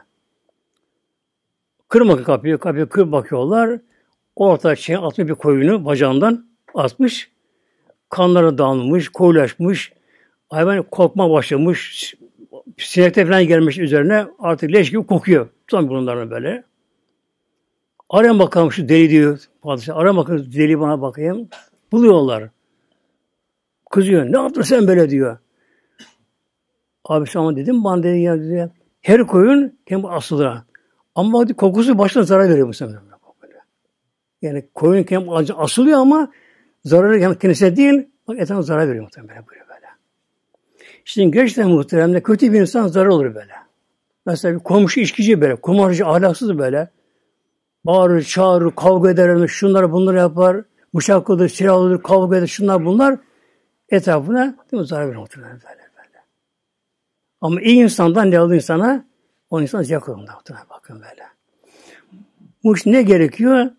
Kırma kapıyı, kapıyı kır bakıyorlar. Orta şey atmış bir koyunu bacağından atmış. Kanları dağılmış, koyulaşmış. Hayvan korkma başlamış. Sinekte falan gelmiş üzerine. Artık leş gibi kokuyor. Tam bunların böyle. Arayın bakalım şu deli diyor padişah. Arayın bakalım deli bana bakayım. Buluyorlar. Kızıyor. Ne yaptın sen böyle diyor. Abi sana dedim bana dedi ya dedi. Her koyun kendi asılır. Ama kokusu başına zarar veriyor bu sefer. Yani koyun kendi asılıyor ama zararı yani kendisine değil, bak etrafına zarar veriyor muhtemelen böyle böyle. Şimdi gerçekten muhtemelen kötü bir insan zarar olur böyle. Mesela bir komşu işkici böyle, kumarcı ahlaksız böyle. Bağırır, çağırır, kavga eder, şunları bunları yapar. Bıçak olur, silah olur, kavga eder, şunlar bunlar. Etrafına değil mi, zarar verir muhtemelen böyle, böyle. Ama iyi insandan ne oldu insana? O insan zevk olur muhtemelen bakın böyle. Bu iş ne gerekiyor?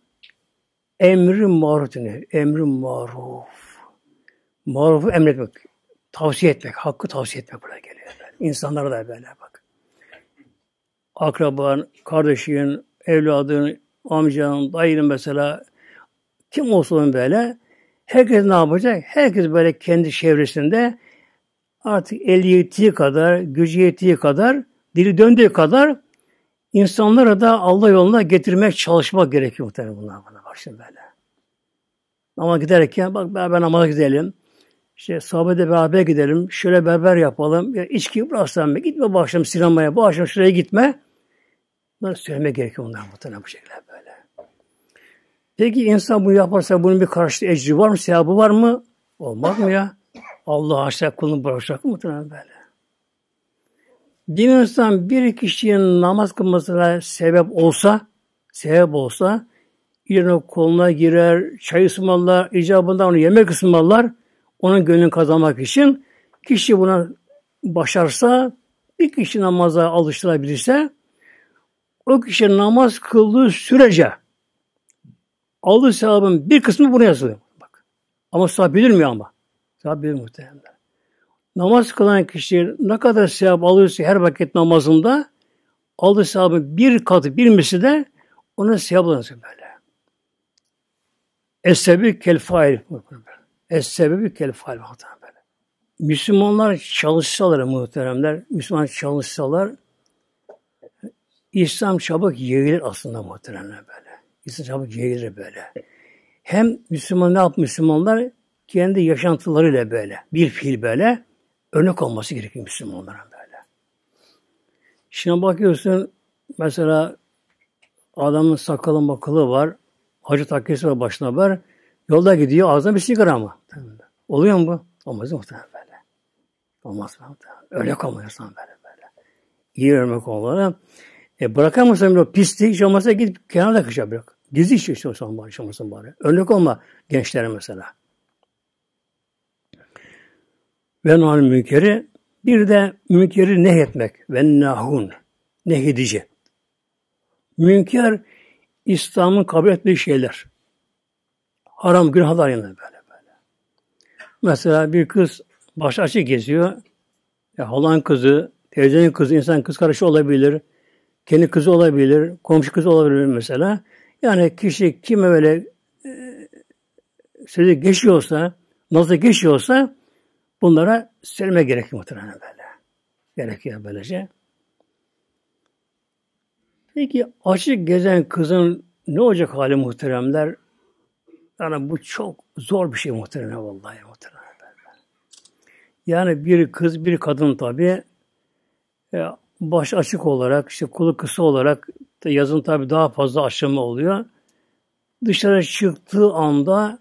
Emri maruf denir. Emri maruf. Marufu emretmek. Tavsiye etmek. Hakkı tavsiye etmek buraya geliyor. Böyle. İnsanlara da böyle bak. Akraban, kardeşin, evladın, amcanın, dayının mesela kim olsun böyle herkes ne yapacak? Herkes böyle kendi çevresinde artık el yettiği kadar, gücü yettiği kadar, dili döndüğü kadar insanlara da Allah yoluna getirmek, çalışmak gerekiyor muhtemelen bunlar bana bak şimdi böyle. Ama giderken bak beraber namaza gidelim. İşte sahabede beraber gidelim. Şöyle beraber yapalım. Ya içki bıraksan Gitme bu akşam sinemaya. Bu akşam şuraya gitme. Bunları söylemek gerekiyor onlara muhtemelen bu şekilde. Peki insan bunu yaparsa bunun bir karşılığı ecri var mı, sevabı var mı? Olmaz mı ya? Allah aşağı kulunu bırakacak mı? Böyle. Bir insan bir kişinin namaz kılmasına sebep olsa, sebep olsa, yerine koluna girer, çay ısmarlar, icabından onu yemek ısmarlar, onun gönlünü kazanmak için kişi buna başarsa, bir kişi namaza alıştırabilirse, o kişi namaz kıldığı sürece Aldığı sevabın bir kısmı buraya yazılıyor. Bak. Ama sevap bilmiyor ama. Sevap bilir muhtemelen. Namaz kılan kişi ne kadar sevap alıyorsa her vakit namazında aldığı sevabın bir katı bir misli de ona sevap alınacak böyle. Es-sebebi kel fail. Es-sebebi kel fail. Böyle. Müslümanlar çalışsalar muhteremler, Müslüman çalışsalar İslam çabuk yayılır aslında muhteremler böyle. İstishabı cehildir böyle. Hem Müslüman ne yap Müslümanlar? Kendi yaşantılarıyla böyle, bir fiil böyle örnek olması gerekiyor Müslümanlara böyle. Şimdi bakıyorsun mesela adamın sakalı makalı var, hacı takkesi var başına var, yolda gidiyor ağzına bir sigara mı? Oluyor mu bu? Olmaz muhtemelen böyle. Olmaz muhtemelen. Öyle kalmıyor böyle böyle. İyi örnek olarak e bırakamazsan o pisliği hiç gidip git kenarda kışa bırak. Dizi hiç işte olsan bari, hiç bari. Örnek olma gençlere mesela. Ve nal münkeri bir de münkeri nehyetmek. Ve nahun. Nehyedici. Münker İslam'ın kabul ettiği şeyler. Haram günahlar yanında böyle böyle. Mesela bir kız baş açı geziyor. Ya halan kızı, teyzenin kızı, insan kız karışı olabilir. Kendi kızı olabilir, komşu kızı olabilir mesela. Yani kişi kime böyle e, sözü geçiyorsa, nasıl geçiyorsa bunlara söyleme gerekiyor muhtemelen böyle. Gerekiyor böylece. Peki açık gezen kızın ne olacak hali muhteremler? Yani bu çok zor bir şey muhterem vallahi muhteremler. Yani bir kız bir kadın tabi e, baş açık olarak, işte kolu kısa olarak yazın tabi daha fazla aşama oluyor. Dışarı çıktığı anda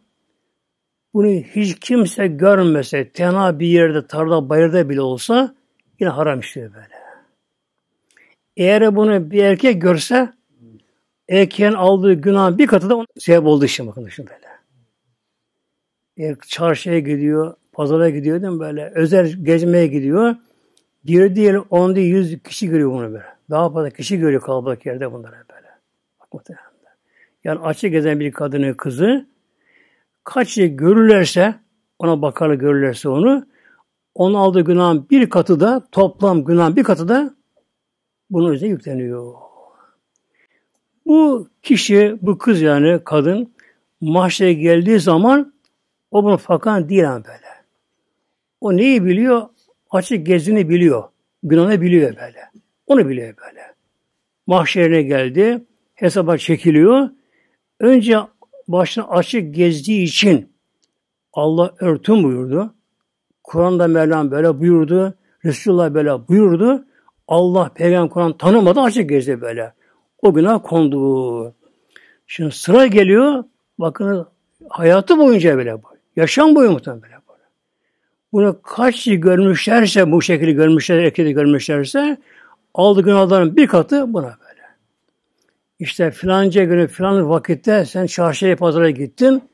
bunu hiç kimse görmese, tena bir yerde, tarla, bayırda bile olsa yine haram işliyor böyle. Eğer bunu bir erkek görse, erkeğin aldığı günah bir katı da ona sebep oldu işin bakın şimdi böyle. Eğer çarşıya gidiyor, pazara gidiyor değil mi böyle, özel gezmeye gidiyor, Diyor diyelim 10 değil 100 kişi görüyor bunu böyle. Daha fazla kişi görüyor kalabalık yerde bunları böyle. Bak muhtemelen. Yani açı gezen bir kadını kızı kaç şey görürlerse ona bakarlar görürlerse onu onun aldığı günahın bir katı da toplam günahın bir katı da bunun üzerine yükleniyor. Bu kişi, bu kız yani kadın mahşere geldiği zaman o bunun fakan değil böyle. O neyi biliyor? açık gezini biliyor. Günahını biliyor böyle. Onu biliyor böyle. Mahşerine geldi. Hesaba çekiliyor. Önce başını açık gezdiği için Allah örtün buyurdu. Kur'an'da Mevlam böyle buyurdu. Resulullah böyle buyurdu. Allah Peygamber Kur'an tanımadı açık gezdi böyle. O günah kondu. Şimdi sıra geliyor. Bakın hayatı boyunca böyle. Yaşam boyu muhtemelen böyle. Bunu kaç kişi görmüşlerse bu şekilde görmüşler, erkeği görmüşlerse aldığı günahların bir katı buna böyle. İşte filanca günü filan vakitte sen çarşıya pazara gittin.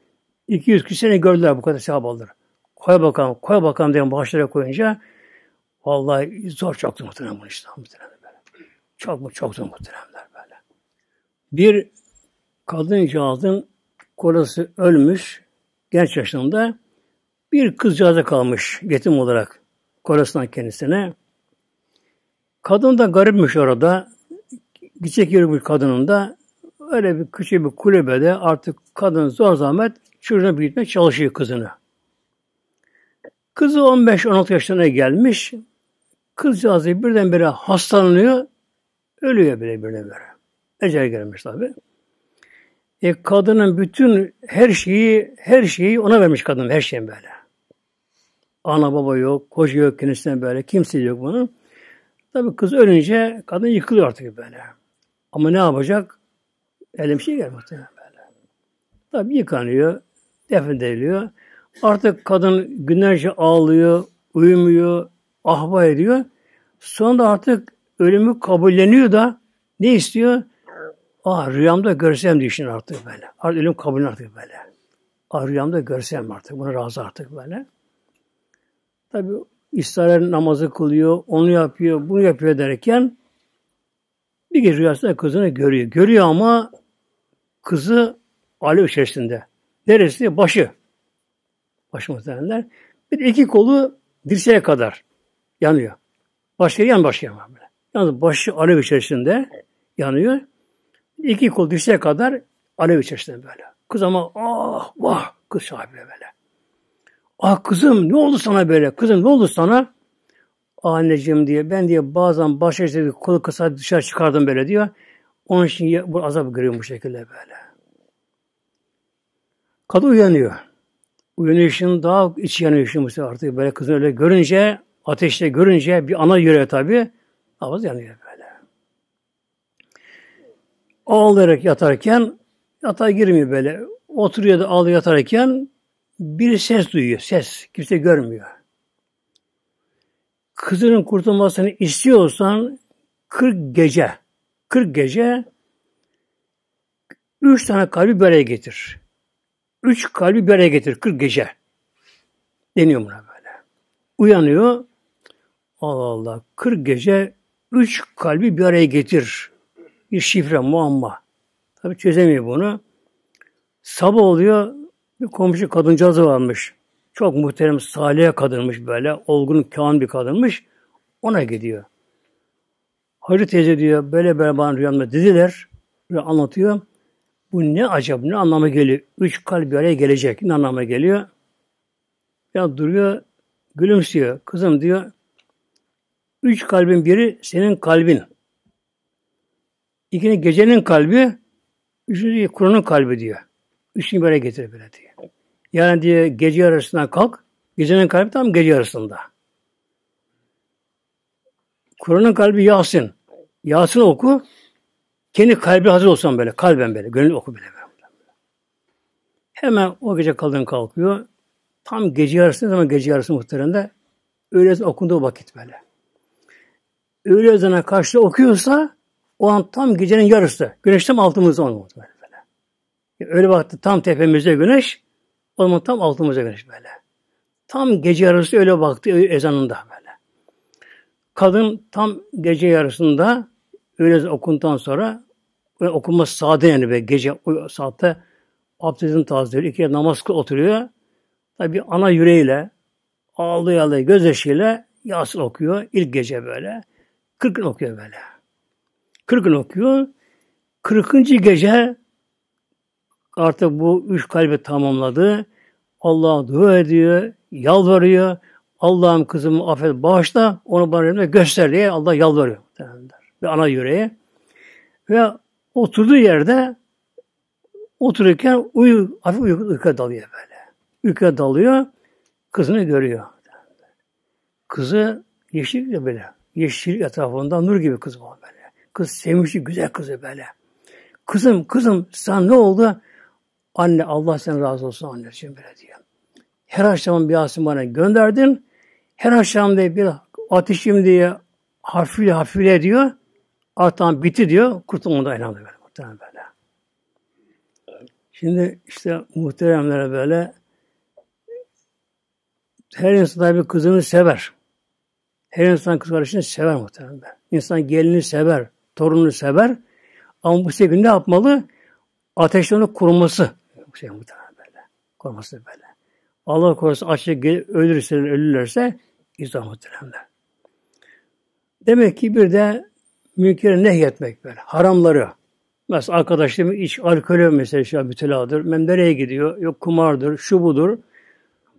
200 kişi seni gördüler bu kadar sevap alır. Koy bakalım, koy bakalım diye başlara koyunca vallahi zor çoktu muhtemelen bunu işte. Muhtemelen böyle. Çok mu çoktu muhtemelenler böyle. Bir kadıncağızın kolası ölmüş genç yaşında bir kızcağıza kalmış yetim olarak Kore'sinden kendisine. Kadın da garipmiş orada. Gidecek yeri bir kadının da öyle bir küçük bir kulübede artık kadın zor zahmet çocuğunu büyütmeye çalışıyor kızını. Kızı 15-16 yaşlarına gelmiş. Kızcağızı birdenbire hastalanıyor. Ölüyor bile birdenbire. Ecel gelmiş tabi. E, kadının bütün her şeyi her şeyi ona vermiş kadın her şeyin böyle. Ana baba yok, koca yok kendisinden böyle. Kimse yok bunun. Tabi kız ölünce kadın yıkılıyor artık böyle. Ama ne yapacak? Öyle bir şey gelmiyor böyle. Tabi yıkanıyor, defin defnediliyor. Artık kadın günlerce ağlıyor, uyumuyor, ahva ediyor. Sonunda artık ölümü kabulleniyor da ne istiyor? Ah rüyamda görsem dişini artık böyle. Artık ölüm kabul artık böyle. Ah rüyamda görsem artık. Buna razı artık böyle. Tabi İsrail namazı kılıyor, onu yapıyor, bunu yapıyor derken bir gece rüyasında kızını görüyor. Görüyor ama kızı alev içerisinde. Neresi? Başı. Başı muhtemelenler. Bir iki kolu dirseğe kadar yanıyor. Başı yan başı böyle. Yalnız başı alev içerisinde yanıyor. İki kol dirseğe kadar alev içerisinde böyle. Kız ama ah vah kız sahibi böyle. Ah kızım ne oldu sana böyle? Kızım ne oldu sana? Ah anneciğim diye ben diye bazen başa işte kolu kısa dışarı çıkardım böyle diyor. Onun için bu azap görüyor bu şekilde böyle. Kadın uyanıyor. Uyanıyor şimdi daha iç yanıyor şimdi artık böyle kızın öyle görünce ateşte görünce bir ana yüreği tabi ağız yanıyor böyle. Ağlayarak yatarken yatağa girmiyor böyle. Oturuyor da ağlıyor yatarken bir ses duyuyor, ses. Kimse görmüyor. Kızının kurtulmasını istiyorsan 40 gece, 40 gece üç tane kalbi bir araya getir. Üç kalbi bir araya getir 40 gece. Deniyor buna böyle. Uyanıyor. Allah Allah 40 gece üç kalbi bir araya getir. Bir şifre muamma. Tabi çözemiyor bunu. Sabah oluyor bir komşu kadıncağız varmış. Çok muhterem salih kadınmış böyle. Olgun, kâhın bir kadınmış. Ona gidiyor. Hacı teyze diyor böyle böyle bana rüyamda dediler. ve anlatıyor. Bu ne acaba ne anlama geliyor? Üç kalp bir araya gelecek. Ne anlama geliyor? Ya duruyor gülümsüyor. Kızım diyor üç kalbin biri senin kalbin. İkini gecenin kalbi, üçüncü Kur'an'ın kalbi diyor. Üçünü böyle getirebilir. diyor. Yani diye gece yarısına kalk, gecenin kalbi tam gece yarısında. Kur'an'ın kalbi Yasin. Yasin oku, kendi kalbi hazır olsan böyle, kalben böyle, gönül oku böyle. Hemen o gece kadın kalkıyor. Tam gece yarısı ama gece yarısı muhtarında öğle ezanı okunduğu vakit böyle. Öğle ezanına karşı okuyorsa o an tam gecenin yarısı. Güneş tam altımızda olmalı böyle. öyle vakti tam tepemizde güneş o zaman tam altımıza vermiş böyle. Tam gece yarısı öyle baktı ezanında böyle. Kadın tam gece yarısında öyle okundan sonra yani okunma saatte yani be gece o saatte abdestini tazeliyor. İki namaz kıl oturuyor. Tabi ana yüreğiyle ağlıyor ağlıyor gözyaşıyla Yasin okuyor. ilk gece böyle. Kırk gün okuyor böyle. Kırk gün okuyor. Kırkıncı gece artık bu üç kalbi tamamladı. Allah'a dua ediyor, yalvarıyor. Allah'ım kızımı affet, bağışla, onu bana göster diye Allah yalvarıyor. Ve ana yüreğe Ve oturduğu yerde otururken uyu, hafif uyku, uykuya dalıyor böyle. Uykuya dalıyor, kızını görüyor. Kızı yeşil de böyle. Yeşil etrafında nur gibi kız var böyle. Kız sevmişti, güzel kızı böyle. Kızım, kızım sen ne oldu? Anne Allah sen razı olsun anne için böyle diyor. Her akşam bir asım bana gönderdin. Her akşam da bir ateşim diye hafifle hafifle diyor. Artan biti diyor. Kurtulmadan inandı böyle. Muhtemelen böyle. Şimdi işte muhteremlere böyle her insan bir kızını sever. Her insan kız kardeşini sever muhtemelen. İnsan gelini sever, torununu sever. Ama bu şekilde ne yapmalı? Ateşlerin kuruması çok şey muhtemelen böyle. Korkması böyle. Allah korusun açlık ölürse, ölürlerse izah muhtemelen. Demek ki bir de mülkleri nehyetmek böyle. Haramları. Mesela arkadaşım iç alkolü mesela şu müteladır. Memdereye gidiyor. Yok kumardır, şu budur.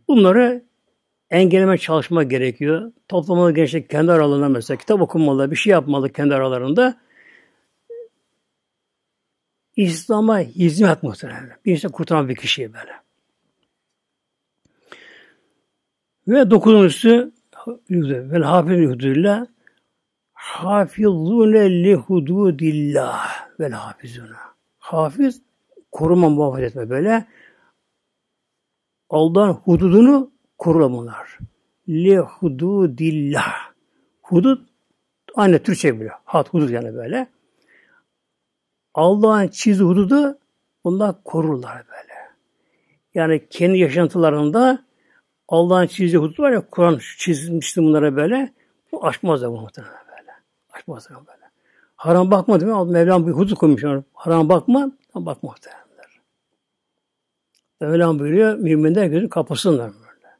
Bunları engelleme çalışma gerekiyor. Toplamalı gençlik kendi aralarında mesela kitap okumalı, bir şey yapmalı kendi aralarında. İslam'a hizmet muhtemelen. insan kurtaran bir kişiye böyle. Ve dokuzuncusu vel hafizun hududillah hafizune li hududillah vel hafizuna. Hafiz koruma muhafaza etme böyle. Allah'ın hududunu korulamalar. Li hududillah. Hudud anne Türkçe biliyor. Hat hudud yani böyle. Allah'ın çizdiği hududu bunlar korurlar böyle. Yani kendi yaşantılarında Allah'ın çizdiği hudut var ya Kur'an çizmişti bunlara böyle. Bu aşmazlar bu muhtemelen böyle. Aşmazlar böyle. Haram bakma değil mi? Mevlam bir hudut koymuş. Haram bakma, bakma bak muhtemelenler. Mevlam buyuruyor, müminler gözünü kapasınlar böyle.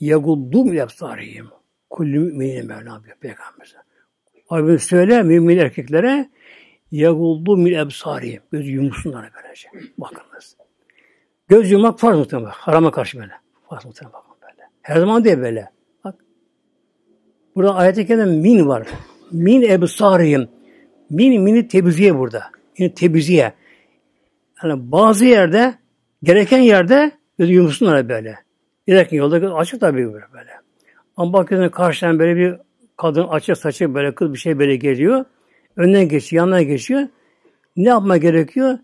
Yaguldum yapsarıyım. Kullu müminin Mevlam diyor Peygamber'e. Abi söyle mümin erkeklere, Yaguldu min ebsari. Göz yumsunlar böylece. Bakınız. Göz yummak farz muhtemelen. Harama karşı böyle. Farz muhtemelen bakın böyle. Her zaman diye böyle. Bak. Burada ayet-i min var. Min ebsariyim. Min, mini tebziye burada. Mini tebziye Yani bazı yerde, gereken yerde göz yumsunlar böyle. Giderken yolda açık tabii böyle böyle. Ama bakıyorsun karşıdan böyle bir kadın açık saçı böyle kız bir şey böyle geliyor. Önüne geçiyor, yanına geçiyor. Ne yapma gerekiyor?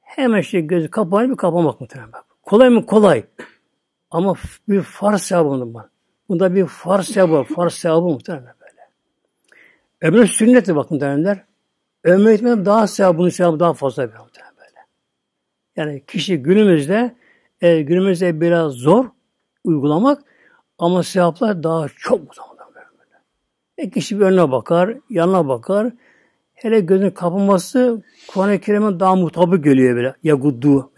Hemen işte gözü kapanıp bir kapamak mı bak. Kolay mı? Kolay. Ama bir farz sevabı bunun Bunda bir farz sevabı, farz sevabı muhtemelen böyle. Öbürü sünneti bakın derler. Ömür etmeden daha sevabı, bunun sevabı daha fazla bir muhtemelen böyle. Yani kişi günümüzde e, günümüzde biraz zor uygulamak ama sevaplar daha çok muhtemelen böyle. E kişi bir önüne bakar, yanına bakar, Hele gözün kapılması, Kuran-ı Kerim'in daha mutabı geliyor böyle. Ya guddu.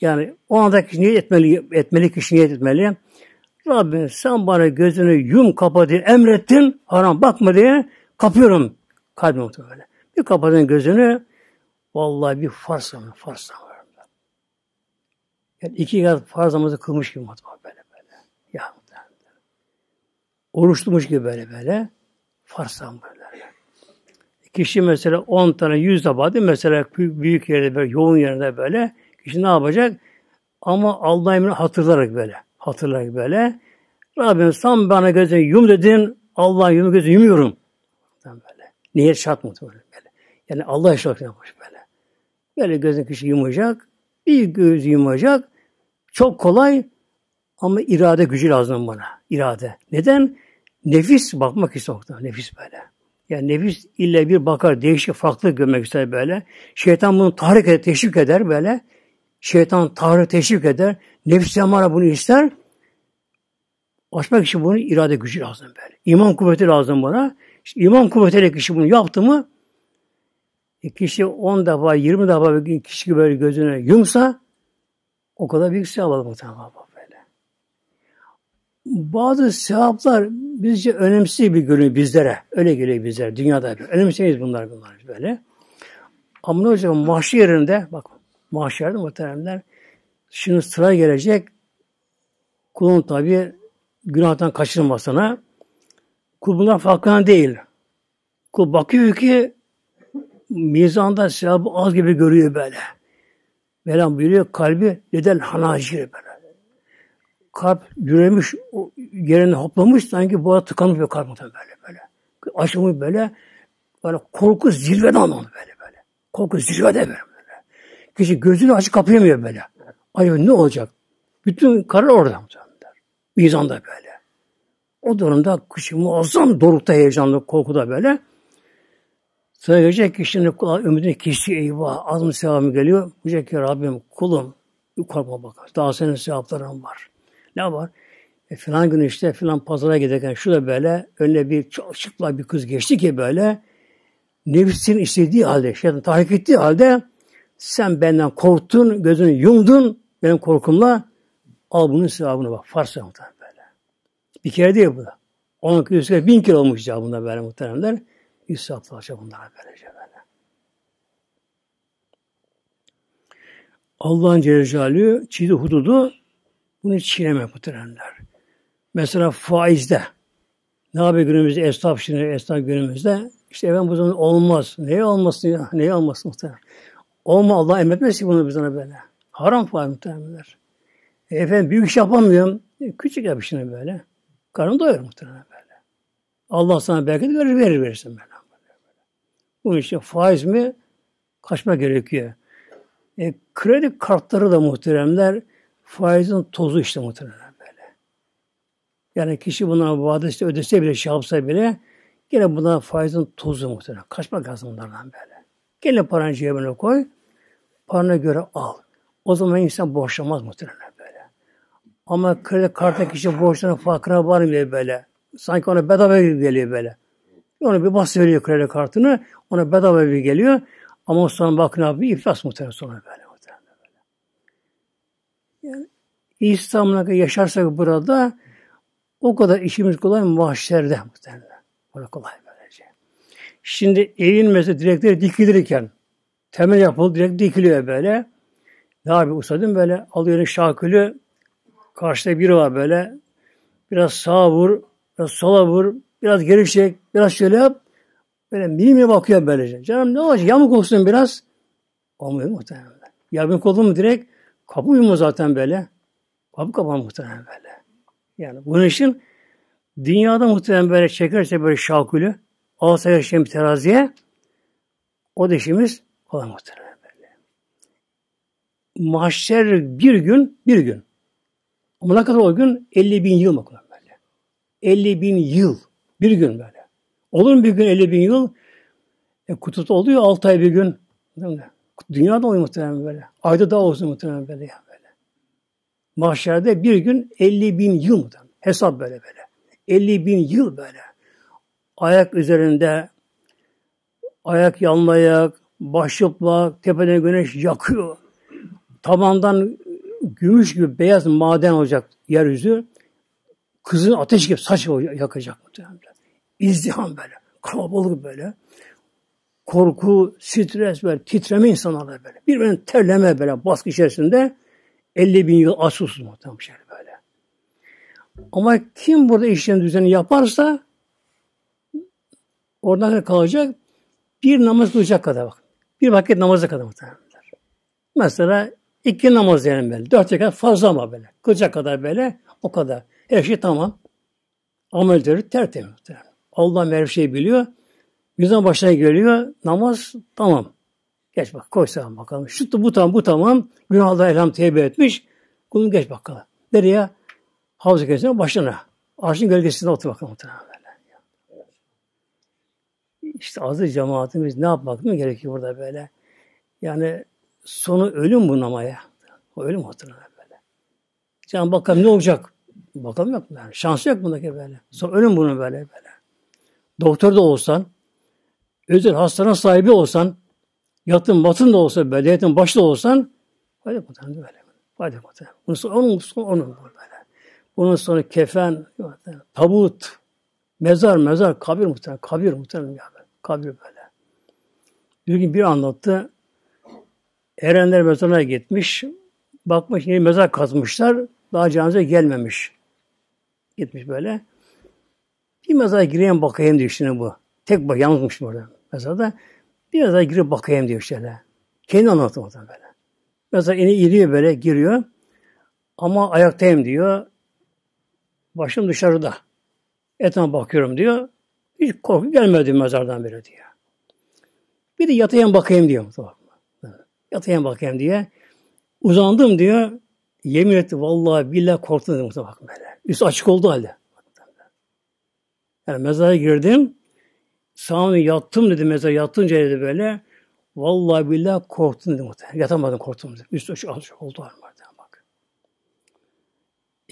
Yani o anda kişi niyet etmeli, etmeli kişi niyet etmeli. Rabbim sen bana gözünü yum kapa diye emrettin. Haram bakma diye kapıyorum. Kalbim böyle. Bir kapadın gözünü vallahi bir farz namazı. Farz namazı. Yani iki kat farz namazı kılmış gibi böyle böyle. Ya Oruçlumuş gibi böyle böyle. Farz namazı böyle. Kişi mesela 10 tane 100 tabağı değil Mesela büyük büyük yerde böyle yoğun yerde böyle kişi ne yapacak? Ama Allah emrini hatırlarak böyle. Hatırlarak böyle. Rabbim sen bana gözünü yum dedin. Allah yum gözünü yumuyorum. Yani böyle. Niyet şart mı? Böyle. Yani Allah şart yapmış böyle. Böyle gözün kişi yumacak. Bir göz yumacak. Çok kolay ama irade gücü lazım bana. İrade. Neden? Nefis bakmak istiyor. Nefis böyle. Yani nefis ille bir bakar değişik farklı görmek ister böyle. Şeytan bunu tahrik eder, teşvik eder böyle. Şeytan tahrik teşvik eder. Nefis amara bunu ister. Açmak için bunun irade gücü lazım böyle. İman kuvveti lazım buna. İşte iman kuvvetiyle kişi bunu yaptı mı e kişi 10 defa, 20 defa bir kişi böyle gözüne yumsa o kadar büyük sevap alır bu muhtemelen bazı sevaplar bizce önemsiz bir günü bizlere. Öyle geliyor bizlere dünyada. Önemseyiz bunlar bunlar böyle. Ama ne olacak? mahşer yerinde bak mahşerde muhteremler şimdi sıra gelecek kulun tabi günahtan kaçınmasına kul bundan farkına değil. Kul bakıyor ki mizanda sevabı az gibi görüyor böyle. Mevlam buyuruyor kalbi neden hanacir böyle kalp yürümüş, yerine hoplamış sanki bu arada tıkanmış bir kalp böyle böyle. Açılmış böyle, böyle korku zirvede anladı böyle böyle. Korku zirvede böyle böyle. Kişi gözünü açıp kapayamıyor böyle. Acaba ne olacak? Bütün karar orada muhtemelen. Mizanda böyle. O durumda kişi muazzam dorukta heyecanlı korkuda böyle. Sonra gelecek ki şimdi ümidini kişi eyvah azım sevabı geliyor. Diyecek ki Rabbim kulum korkma bak. Daha senin sevapların var. Ne var? E, filan gün işte filan pazara giderken şurada böyle önüne bir çok çıplak bir kız geçti ki böyle nefsin istediği halde, şeytan tahrik ettiği halde sen benden korktun, gözünü yumdun benim korkumla al bunun sevabını bak. Farz muhtemelen böyle. Bir kere değil bu da. On yüz bin kere olmuş cevabında böyle muhteremler. Yüz saat falan bunlara böylece böyle. Allah'ın Celle çizdi hududu bunu çiğneme muhteremler. Mesela faizde. Ne yapıyor günümüzde esnaf şimdi esnaf günümüzde? İşte efendim bu zaman olmaz. Neye olmasın ya? [LAUGHS] Neye olmasın muhterem? Olma Allah emretmez ki bunu bizden böyle. Haram faiz muhteremler. E efendim büyük iş yapamıyorum. E, küçük yap işini böyle. Karnını doyur muhterem böyle. Allah sana bereket verir, verir verirsin böyle. Bu işte faiz mi kaçma gerekiyor. E, kredi kartları da muhteremler faizin tozu işte muhtemelen böyle. Yani kişi buna vadesi ödese bile şey yapsa bile yine buna faizin tozu muhtemelen. Kaçmak lazım bunlardan böyle. Gene paranı cebine koy, parana göre al. O zaman insan borçlamaz muhtemelen böyle. Ama kredi kartı kişi borçlarının farkına varmıyor böyle. Sanki ona bedava gibi geliyor böyle. Ona bir bas veriyor kredi kartını, ona bedava gibi geliyor. Ama sonra bak ne yapıyor? İflas muhtemelen sonra böyle. İslam'la yaşarsak burada o kadar işimiz kolay mahşerde muhtemelen. Orada kolay böylece. Şimdi evin mesela direkleri dikilirken temel yapılı direkt dikiliyor böyle. Ne abi ustadım böyle alıyor şakülü karşıda biri var böyle biraz sağa vur biraz sola vur biraz geri çek biraz şöyle yap böyle milimine bakıyor böylece. Canım ne olacak yamuk olsun biraz olmuyor muhtemelen. Yamuk oldu mu direkt kapı uyumu zaten böyle. Kabuk kapan muhtemelen böyle. Yani bunun için dünyada muhtemelen böyle çekerse böyle şakülü alsa yaşayan bir teraziye o da işimiz kolay muhtemelen böyle. Mahşer bir gün, bir gün. Ama ne kadar o gün? 50 bin yıl mı böyle? 50 bin yıl. Bir gün böyle. Olur mu bir gün 50 bin yıl? E, kutupta oluyor 6 ay bir gün. Değil mi? Dünyada oluyor muhtemelen böyle. Ayda daha uzun muhtemelen böyle ya. Mahşerde bir gün 50 bin yıl hesap böyle böyle. 50 bin yıl böyle. Ayak üzerinde ayak yanlayak, baş çıplak, tepeden güneş yakıyor. Tabandan gümüş gibi beyaz maden olacak yeryüzü. Kızın ateş gibi saç yakacak muhtemelen. İzdiham böyle. Kalabalık böyle. Korku, stres böyle, titreme insanlar böyle. Birbirine terleme böyle baskı içerisinde 50 bin yıl asıl muhtemelen şey böyle. Ama kim burada işlerini düzeni yaparsa oradan kalacak bir namaz kılacak kadar bak. Bir vakit namaza kadar muhtemelen. Mesela iki namaz yani böyle. Dört rekat fazla ama böyle. Kılacak kadar böyle. O kadar. Her şey tamam. Amelleri tertemiz. Allah her şeyi biliyor. Yüzden başına geliyor. Namaz tamam. Geç bak. Koy selam bakalım. Şu bu tam bu tamam. Günahlar elham tevbe etmiş. Kulum geç bakalım. Nereye? Havuz-ı Kevser'in başına. Arşın gölgesinde otur bakalım. İşte azı cemaatimiz ne yapmak mı gerekiyor burada böyle? Yani sonu ölüm bu namaya. O ölüm hatırlar böyle. Can bakalım ne olacak? Bakalım yok mu? Yani şansı yok bundaki böyle. Son ölüm bunu böyle böyle. Doktor da olsan, özel hastanın sahibi olsan, Yatın batın da olsa böyle, devletin başta olsan fayda batın böyle. Fayda batın. Bunun sonu onun, sonu onun böyle. Bunun sonu kefen, tabut, mezar, mezar, kabir muhtemelen, kabir muhtemelen ya böyle. Kabir böyle. Bir gün bir anlattı. Erenler mezarına gitmiş. Bakmış yeni mezar kazmışlar. Daha cenaze gelmemiş. Gitmiş böyle. Bir mezara gireyim bakayım diye bu. Tek bak yalnızmış burada mezarda. Biraz daha girip bakayım diyor şöyle. Kendi anlatıyor böyle. Mesela eni iniyor böyle giriyor. Ama ayaktayım diyor. Başım dışarıda. Etrafına bakıyorum diyor. Hiç korku gelmedi mezardan beri diyor. Bir de yatayım bakayım diyor. Yatayım bakayım diye. Uzandım diyor. Yemin etti vallahi billah korktum diyor Bak böyle. Üst açık oldu halde. Yani mezara girdim. Sami yattım dedi mesela yattınca dedi böyle. Vallahi billahi korktum dedi muhtemelen. Yatamadım korktum dedi. Üst üç az oldu armarda bak.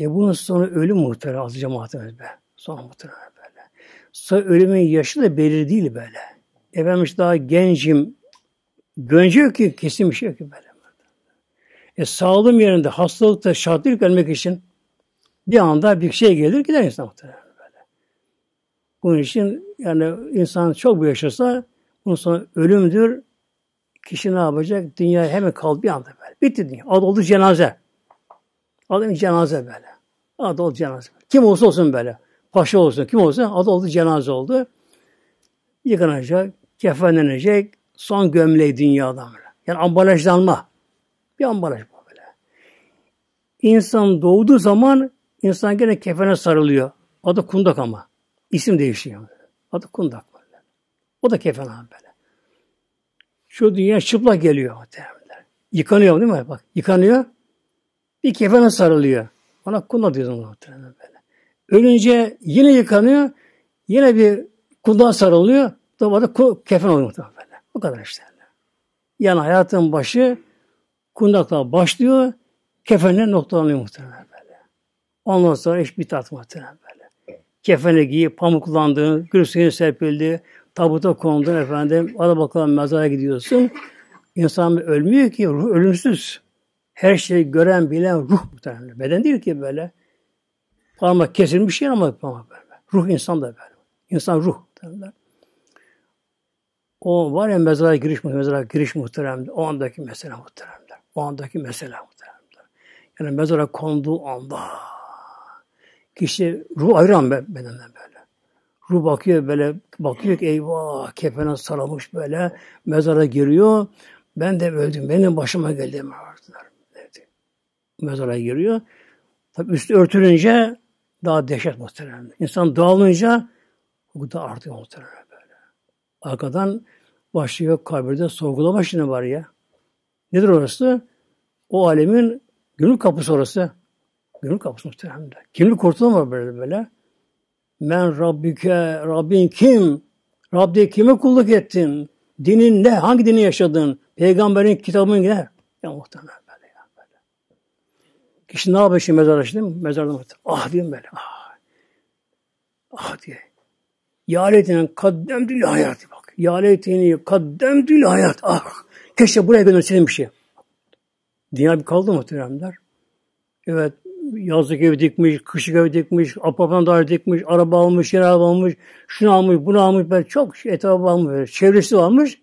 E bunun sonra ölüm muhtemelen azıca muhtemelen be. Sonra muhtemelen böyle. Sonra ölümün yaşı da belirli değil böyle. Efendim işte daha gencim. Gönce yok ki kesin bir şey yok ki böyle. E sağlığım yerinde hastalıkta şart değil için bir anda bir şey gelir gider insan muhtemelen. Bunun için yani insan çok bir yaşasa, bunun sonra ölümdür. Kişi ne yapacak? Dünya hemen kaldı bir anda böyle. Bitti dünya. Adı oldu cenaze. Adı cenaze böyle. Adı oldu cenaze. Kim olsa olsun böyle. Paşa olsun. Kim olsa adı oldu cenaze oldu. Yıkanacak, kefenlenecek, son gömleği dünyada böyle. Yani ambalajlanma. Bir ambalaj bu böyle. İnsan doğduğu zaman insan gene kefene sarılıyor. Adı kundak ama. İsim değişiyor. Adı Kundak böyle. O da kefen abi böyle. Şu dünya çıplak geliyor muhtemelen. Yıkanıyor değil mi? Bak yıkanıyor. Bir kefene sarılıyor. Ona kunda diyorsun muhtemelen böyle. Ölünce yine yıkanıyor. Yine bir kunda sarılıyor. Doğada kefen oluyor muhtemelen böyle. Bu kadar işte. Yani hayatın başı kundakla başlıyor. Kefenle noktalanıyor muhtemelen böyle. Ondan sonra iş biter muhtemelen kefene giyip pamuklandığını, gül serpildi, tabuta kondun efendim, ala bakalım mezara gidiyorsun. İnsan ölmüyor ki, ruh ölümsüz. Her şeyi gören, bilen ruh muhtemelen. Beden değil ki böyle. Parmak kesilmiş şey ama parmak böyle. Ruh insan da böyle. İnsan ruh muhtemelen. O var ya mezara giriş, mezara giriş muhteremdir. O andaki mesele muhteremdir. O andaki mesele muhteremdir. Yani mezara konduğu anda Kişi ruh ayıran bedenden böyle. Ruh bakıyor böyle, bakıyor ki eyvah kefene sarılmış böyle, mezara giriyor. Ben de öldüm, benim başıma geldi mi Mezara giriyor. Tabi üstü örtülünce daha dehşet muhtemelen. İnsan dağılınca bu da artıyor muhtemelen böyle. Arkadan başlıyor kabirde sorgulama şimdi var ya. Nedir orası? O alemin gönül kapısı orası. Gönül kapısı muhteremde. Kimlik var böyle böyle. Men Rabbike, Rabbin kim? Rabbi kime kulluk ettin? Dinin ne? Hangi dini yaşadın? Peygamberin kitabın ne? Ya muhtemelen böyle ya böyle. Kişi ne yapıyor şimdi mezarda şimdi? Mezarda muhtemelen. Ah diyeyim böyle. Ah. Ah diye. Ya leytini kaddem dül hayatı bak. Ya leytini kaddem dül hayat. Ah. Keşke buraya gönderseydim bir şey. Dünya bir kaldı muhteremler. Evet yazlık ev dikmiş, kışlık ev dikmiş, apartman daire dikmiş, araba almış, yer araba almış, şunu almış, bunu almış, böyle çok şey, etrafı almış, çevresi almış.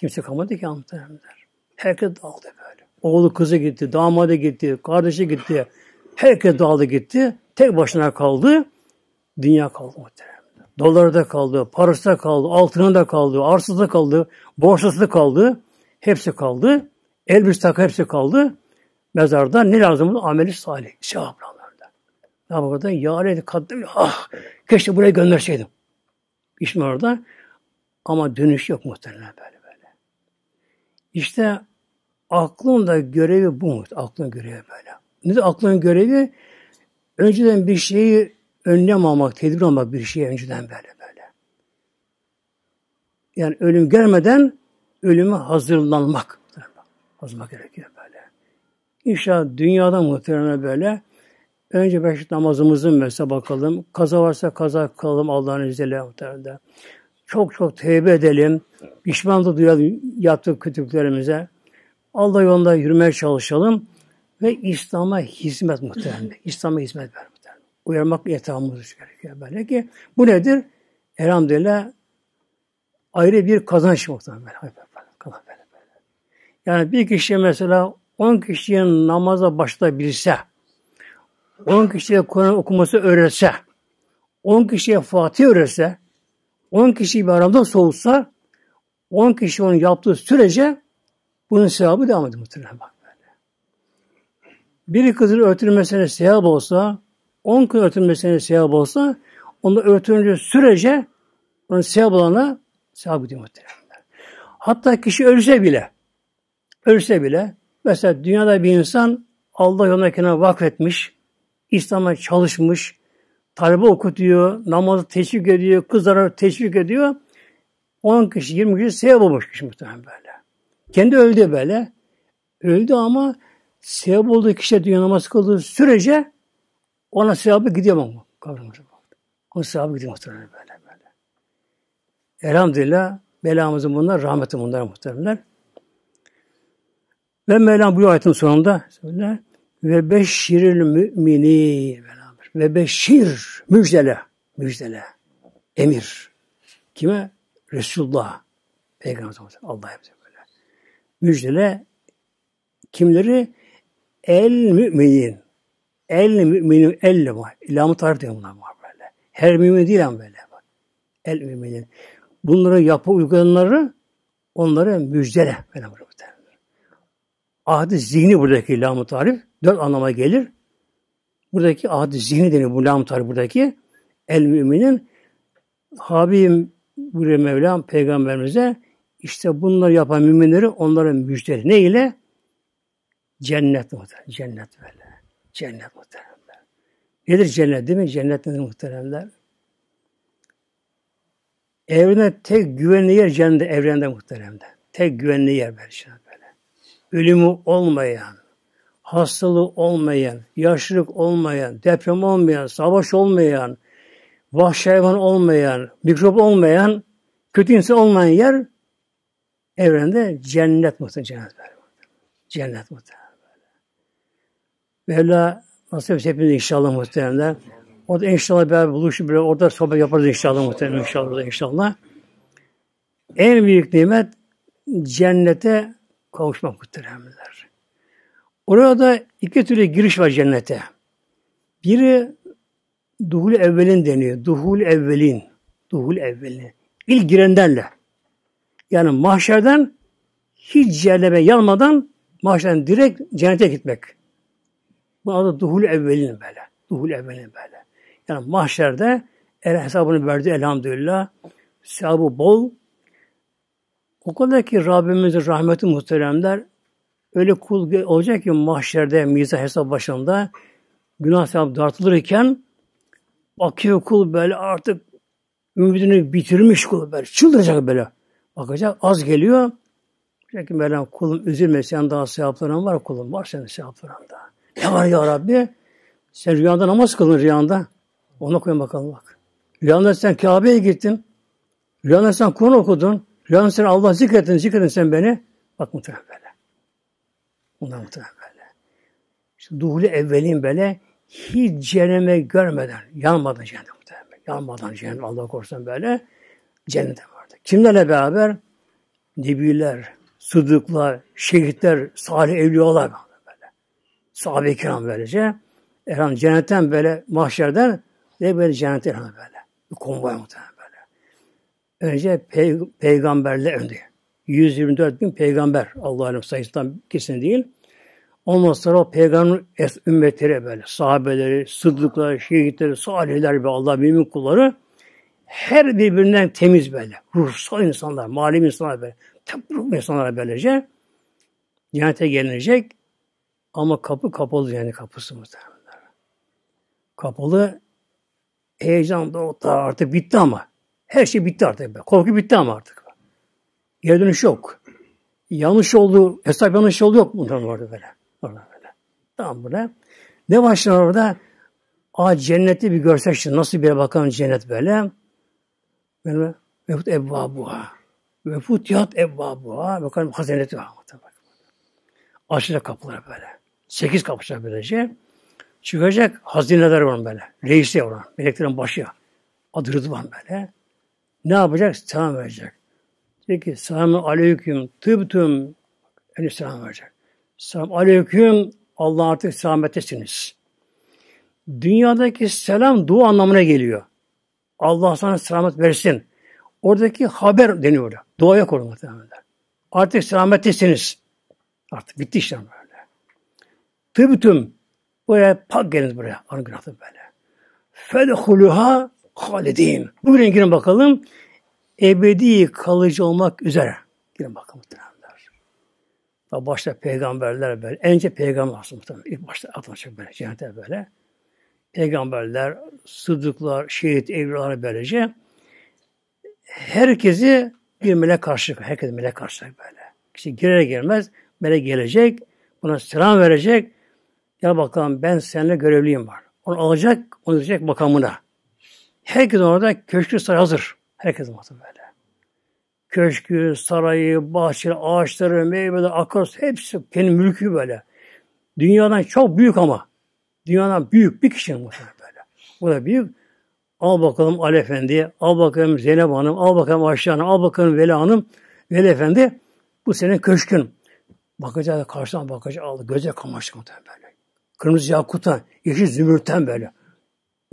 Kimse kalmadı ki anlatırlar. Herkes dağıldı böyle. Oğlu kızı gitti, damadı gitti, kardeşi gitti. Herkes dağıldı gitti. Tek başına kaldı. Dünya kaldı muhtemelen. Doları da kaldı, parası da kaldı, altını da kaldı, arsası da kaldı, borsası da kaldı. Hepsi kaldı. Elbise takı hepsi kaldı mezarda ne lazım? Ameli salih. Sevap buralarda. Ne yapalım orada? Ya aleyhi kaddim. Ah! Keşke buraya gönderseydim. İşte orada. Ama dönüş yok muhtemelen böyle böyle. İşte aklın da görevi bu. Aklın görevi böyle. Ne de aklın görevi? Önceden bir şeyi önlem almak, tedbir almak bir şeyi önceden böyle böyle. Yani ölüm gelmeden ölüme hazırlanmak. Hazırlanmak gerekiyor. İnşallah dünyada muhtemelen böyle. Önce beş namazımızın mesela bakalım. Kaza varsa kaza kılalım Allah'ın izniyle muhtemelen. Çok çok tevbe edelim. Pişman da duyalım yaptık kötülüklerimize. Allah yolunda yürümeye çalışalım. Ve İslam'a hizmet muhtemelen. [LAUGHS] İslam'a hizmet ver muhtemelen. Uyarmak yatağımız gerekiyor böyle ki. Bu nedir? Elhamdülillah ayrı bir kazanç muhtemelen. Yani bir kişi mesela 10 kişinin namaza başlayabilse, 10 kişiye Kur'an okuması öğretse, 10 kişiye Fatih öğretse, 10 kişiyi bir aramda soğutsa, 10 kişi onu yaptığı sürece bunun sevabı devam ediyor muhtemelen bak böyle. Biri kızın örtülmesine sevap olsa, 10 kız örtülmesine sevap olsa, onu örtülünce sürece onun sevap olana sevap ediyor muhtemelen. Hatta kişi ölse bile, ölse bile Mesela dünyada bir insan Allah yoluna kendine vakfetmiş, İslam'a çalışmış, talebe okutuyor, namazı teşvik ediyor, kızlara teşvik ediyor. 10 kişi, 20 kişi sevap olmuş kişi muhtemelen böyle. Kendi öldü böyle. Öldü ama sevap olduğu kişi dünya namaz kıldığı sürece ona sevabı gidiyor mu? Kavramıza mı? Ona sevabı gidiyor muhtemelen böyle böyle. Elhamdülillah belamızın bunlar, rahmetin bunlar muhtemelen. Ve Mevlam bu ayetin sonunda söyle ve beşiril mümini ve beşir müjdele müjdele emir kime Resulullah Peygamber Allah hepsi böyle müjdele kimleri el müminin el müminin el var ilamı tarif diyor bunlar var böyle her mümin değil ama böyle el müminin bunları yapı uygulanları onları müjdele böyle var Ahdi zihni buradaki lam tarif dört anlama gelir. Buradaki ahdi zihni deniyor bu lam tarif buradaki. El müminin Habibim buraya Mevlam peygamberimize işte bunları yapan müminleri onların müjde. Ne ile? Cennet muhterem. Cennet böyle. Cennet muhteremler. Nedir cennet değil mi? Cennet nedir muhteremler? Evrene tek güvenli yer cennet evrende muhteremde. Tek güvenli yer böyle ölümü olmayan, hastalığı olmayan, yaşlılık olmayan, deprem olmayan, savaş olmayan, vahşi hayvan olmayan, mikrop olmayan, kötü insan olmayan yer evrende cennet muhtemelen. Cennet böyle. Cennet muhtemelen böyle. Mevla nasip hepimiz inşallah muhtemelen. Orada inşallah beraber buluşup bile orada sohbet yaparız inşallah muhtemelen inşallah inşallah. En büyük nimet cennete kavuşmak muhteremler. Orada iki türlü giriş var cennete. Biri duhul evvelin deniyor. Duhul evvelin. Duhul evvelin. İlk girenlerle. Yani mahşerden hiç cehenneme yanmadan mahşerden direkt cennete gitmek. Bu adı duhul evvelin böyle. Duhul evvelin böyle. Yani mahşerde el hesabını verdi elhamdülillah. Sevabı bol, o kadar ki Rabbimizin rahmeti muhteremler öyle kul olacak ki mahşerde miza hesap başında günah sevap dartılırken bakıyor kul böyle artık ümidini bitirmiş kul böyle çıldıracak böyle. Bakacak az geliyor. Diyecek ki Mevlam kulum üzülme sen daha sevapların var kulum var senin sevaplarında. Ne var ya Rabbi? Sen rüyanda namaz kıldın rüyanda. Ona koyun bakalım bak. Rüyanda sen Kabe'ye gittin. Rüyanda sen Kur'an okudun. Rüyam sen Allah zikretin, zikretin sen beni. Bak muhtemelen böyle. Bunlar muhtemelen böyle. İşte duhlu evvelin böyle hiç cehenneme görmeden, yanmadan cehennem muhtemelen. Yanmadan cehennem Allah korusun böyle cennete vardı. Kimlerle beraber? Nebiler, sıdıklar, şehitler, salih evliyalar böyle. Sahabe-i kiram böylece. Erhan cennetten böyle mahşerden ve böyle cennete erhan böyle. Bir konvoy muhtemelen önce pey peygamberler önde. 124 bin peygamber Allah'ın sayısından kesin değil. Ondan sonra o peygamber ümmetleri böyle sahabeleri, sıddıklar, şehitleri, salihler ve Allah mümin kulları her birbirinden temiz böyle. Ruhsal insanlar, malim insanlar böyle. Tabruk insanlar böylece. Cennete gelinecek ama kapı kapalı yani kapısı muhtemelen. Kapalı heyecan da artık bitti ama. Her şey bitti artık. Korku bitti ama artık. Geri dönüş yok. Yanlış oldu, hesap yanlış oldu yok bundan orada böyle. Orada böyle. Tamam burada. Ne başlar orada? Aa cenneti bir görsek şimdi nasıl bir bakalım cennet böyle. Böyle mevhut evvabuha. Ve futiyat evvabuha. Bakalım hazineti var. Açılacak kapılar böyle. Sekiz kapı böylece. Çıkacak hazineler var böyle. Reisi var. Meleklerin başı. Adı Rıdvan böyle. Ne yapacak? Selam verecek. Peki selamun aleyküm tıbtüm yani selam verecek. Selam aleyküm Allah artık selamettesiniz. Dünyadaki selam dua anlamına geliyor. Allah sana selamet versin. Oradaki haber deniyor orada. Duaya korun Artık selamettesiniz. Artık bitti işte böyle. Tıbtüm. Buraya pak geliniz buraya. Anı günahı böyle. Fedhuluha halidin. Buyurun girin bakalım. Ebedi kalıcı olmak üzere. Girin bakalım muhtemelenler. Daha başta peygamberler böyle. önce peygamber aslında İlk başta atılacak böyle. Cennete böyle. Peygamberler, sıddıklar, şehit, evliler böylece. Herkesi bir melek karşılık. Herkes melek karşılık böyle. Kişi girer girmez melek gelecek. Buna selam verecek. Ya bakalım ben seninle görevliyim var. Onu alacak, onu diyecek makamına. Herkes orada köşkü saray hazır. Herkes baktı böyle. Köşkü, sarayı, bahçeli, ağaçları, meyveler, akros hepsi kendi mülkü böyle. Dünyadan çok büyük ama. Dünyadan büyük bir kişinin muhtemelen böyle. Bu da büyük. Al bakalım Ali Efendi, al bakalım Zeynep Hanım, al bakalım Ayşe Hanım, al bakalım Veli Hanım, Veli Efendi. Bu senin köşkün. Bakacağı karşıdan bakacak aldı. Göze kamaştı muhtemelen böyle. Kırmızı yakutan, yeşil zümürten böyle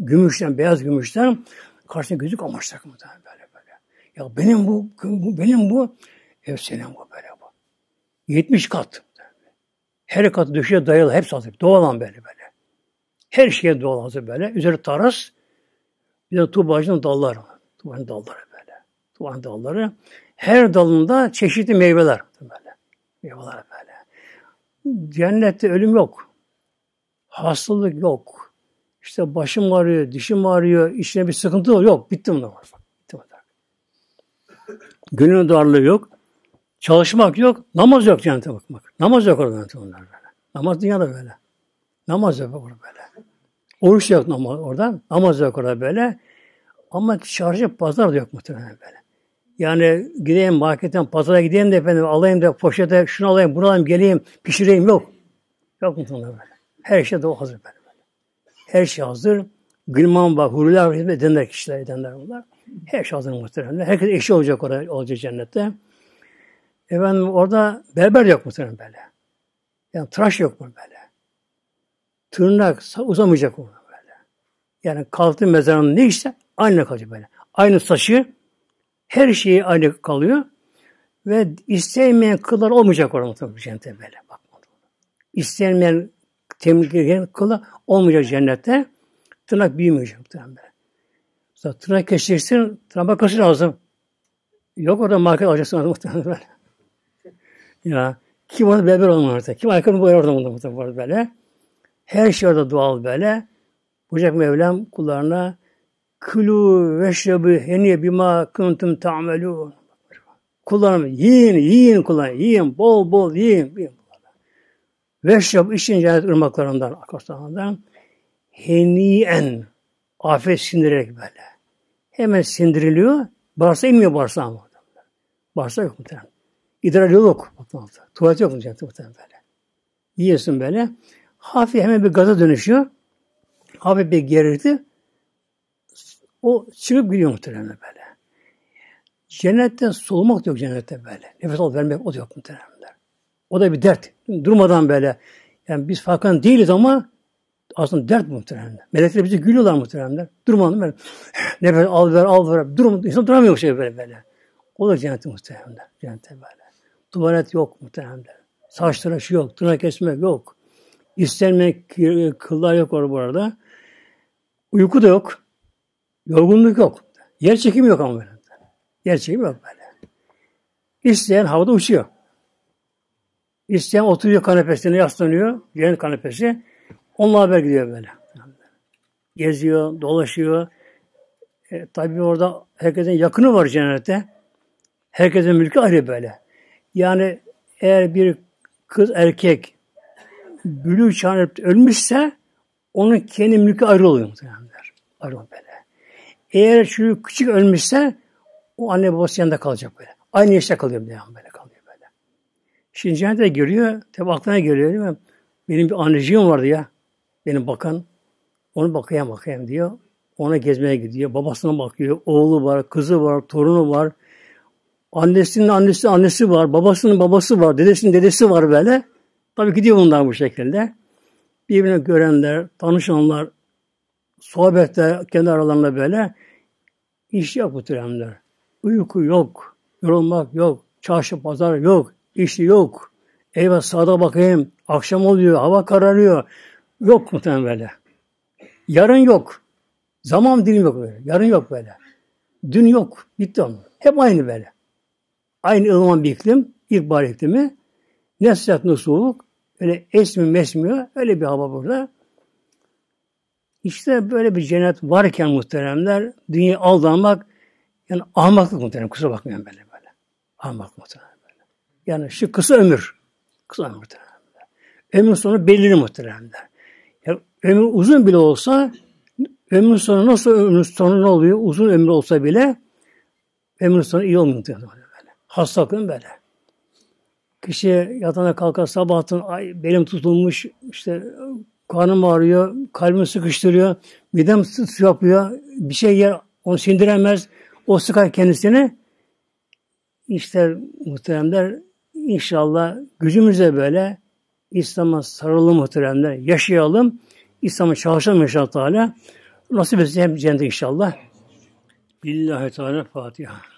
gümüşten, beyaz gümüşten karşısına gözük kamaşacak mı böyle böyle. Ya benim bu, bu benim bu, ev bu böyle bu. 70 kat. Her kat döşeye dayalı, hepsi hazır. Doğalan böyle böyle. Her şeye doğal hazır böyle. Üzeri taras, bir de tuğbacının dalları. Tuğbanın dalları böyle. Tuğbanın dalları. Her dalında çeşitli meyveler böyle. Meyveler böyle. Cennette ölüm yok. Hastalık yok. İşte başım ağrıyor, dişim ağrıyor, içine bir sıkıntı yok. Bittim de var. Bittim de. Gönül darlığı yok. Çalışmak yok. Namaz yok cennete bakmak. Namaz yok orada cennete onlar böyle. Namaz dünyada böyle. Namaz yok orada böyle. Oruç yok namaz orada. Namaz yok orada böyle. Ama çarşı pazar da yok muhtemelen böyle. Yani gideyim marketten pazara gideyim de efendim alayım da poşete şunu alayım bunu alayım geleyim pişireyim yok. Yok muhtemelen böyle. Her şey de o hazır böyle. Her şey hazır. Gılman bak, huriler hizmet edenler kişiler edenler bunlar. Her şey hazır muhteremler. Herkes eşi olacak orada, olacak cennette. Efendim orada berber yok muhterem böyle. Yani tıraş yok mu böyle. Tırnak uzamayacak orada böyle. Yani kalktığı mezarın ne işte aynı kalacak böyle. Aynı saçı her şeyi aynı kalıyor. Ve istemeyen kıllar olmayacak orada muhtemelen cennete böyle. Bak, istenmeyen temizleyen kula olmayacak cennette. Tırnak büyümeyecek tırnak. Sonra tırnak keşeceksin, tırnak makası lazım. Yok orada market alacaksın orada muhtemelen. ya kim orada berber olmalı orada? Kim ayakkabı boyar orada muhtemelen orada böyle. Her şey orada doğal böyle. Bucak Mevlam kullarına kulu veşrebi heni bima kuntum ta'melun. Kullarım yiyin, yiyin kullan, yiyin, bol bol yiyin. yiyin. Ve Veşrab işin cennet ırmaklarından, akarsularından heniyen afet sindirerek böyle. Hemen sindiriliyor. Barsa inmiyor barsa ama. Barsa yok muhtemelen. İdrar yolu yok. Tuvalet yok muhtemelen böyle. Yiyorsun böyle. Hafif hemen bir gaza dönüşüyor. Hafif bir gerirdi, O çıkıp gidiyor muhtemelen böyle. Cennetten solmak yok cennette böyle. Nefes al vermek o da yok muhtemelen. O da bir dert. Durmadan böyle. Yani biz farkında değiliz ama aslında dert muhtemelen. Melekler bize gülüyorlar muhtemelen. Durmadan böyle [LAUGHS] nefes al ver al ver. Durum, İnsan duramıyor şey böyle böyle. O da cenneti muhtemelen. Cennete böyle. Tuvalet yok muhtemelen. Saç tıraşı yok. Tırnak kesme yok. İstenmek kıllar yok orada bu arada. Uyku da yok. Yorgunluk yok. Yer çekimi yok ama böyle. Yer çekimi yok böyle. İsteyen havada uçuyor. İsteyen oturuyor kanepesine yaslanıyor. Cennet kanepesi. Onunla haber gidiyor böyle. Geziyor, dolaşıyor. E, tabii orada herkesin yakını var cennette. Herkesin mülkü ayrı böyle. Yani eğer bir kız erkek bülü çağırıp ölmüşse onun kendi mülkü ayrı oluyor muhtemelenler. Ayrı oluyor böyle. Eğer şu küçük ölmüşse o anne babası yanında kalacak böyle. Aynı yaşta kalıyor böyle. Şimdi cennete giriyor, tabi aklına geliyor değil mi? Benim bir anneciğim vardı ya, benim bakan. Onu bakayım bakayım diyor. Ona gezmeye gidiyor. Babasına bakıyor. Oğlu var, kızı var, torunu var. Annesinin annesi annesi var. Babasının babası var. Dedesinin dedesi var böyle. Tabii gidiyor bunlar bu şekilde. Birbirine görenler, tanışanlar, sohbette kendi aralarında böyle iş yok bu türemler. Uyku yok, yorulmak yok, çarşı pazar yok, işte yok. Eyvah sağda bakayım. Akşam oluyor. Hava kararıyor. Yok muhtemelen böyle. Yarın yok. Zaman dilim yok böyle. Yarın yok böyle. Dün yok. Bitti onu. Hep aynı böyle. Aynı ılıman bir iklim. İlkbahar iklimi. Ne sıcak ne soğuk. Öyle esmi mesmiyor. Öyle bir hava burada. İşte böyle bir cennet varken muhteremler dünyayı aldanmak yani ahmaklık muhterem. Kusura bakmayın böyle böyle. Ahmaklık muhterem. Yani şu kısa ömür. Kısa ömür. Ömür sonu belirli muhtemelen. Yani ömür uzun bile olsa ömür sonu nasıl ömür sonu ne oluyor? Uzun ömür olsa bile ömür sonu iyi olmuyor muhtemelen. Böyle. Hastalıkın böyle. Kişi yatağına kalkar sabahtan ay belim tutulmuş işte karnım ağrıyor, kalbimi sıkıştırıyor, midem su yapıyor, bir şey yer, onu sindiremez, o sıkar kendisini. İşte muhteremler İnşallah gücümüze böyle İslam'a sarılalım muhteremler. Yaşayalım. İslam'a çalışalım inşallah Teala. Nasip etsin hem cennet inşallah. Billahi Teala Fatiha.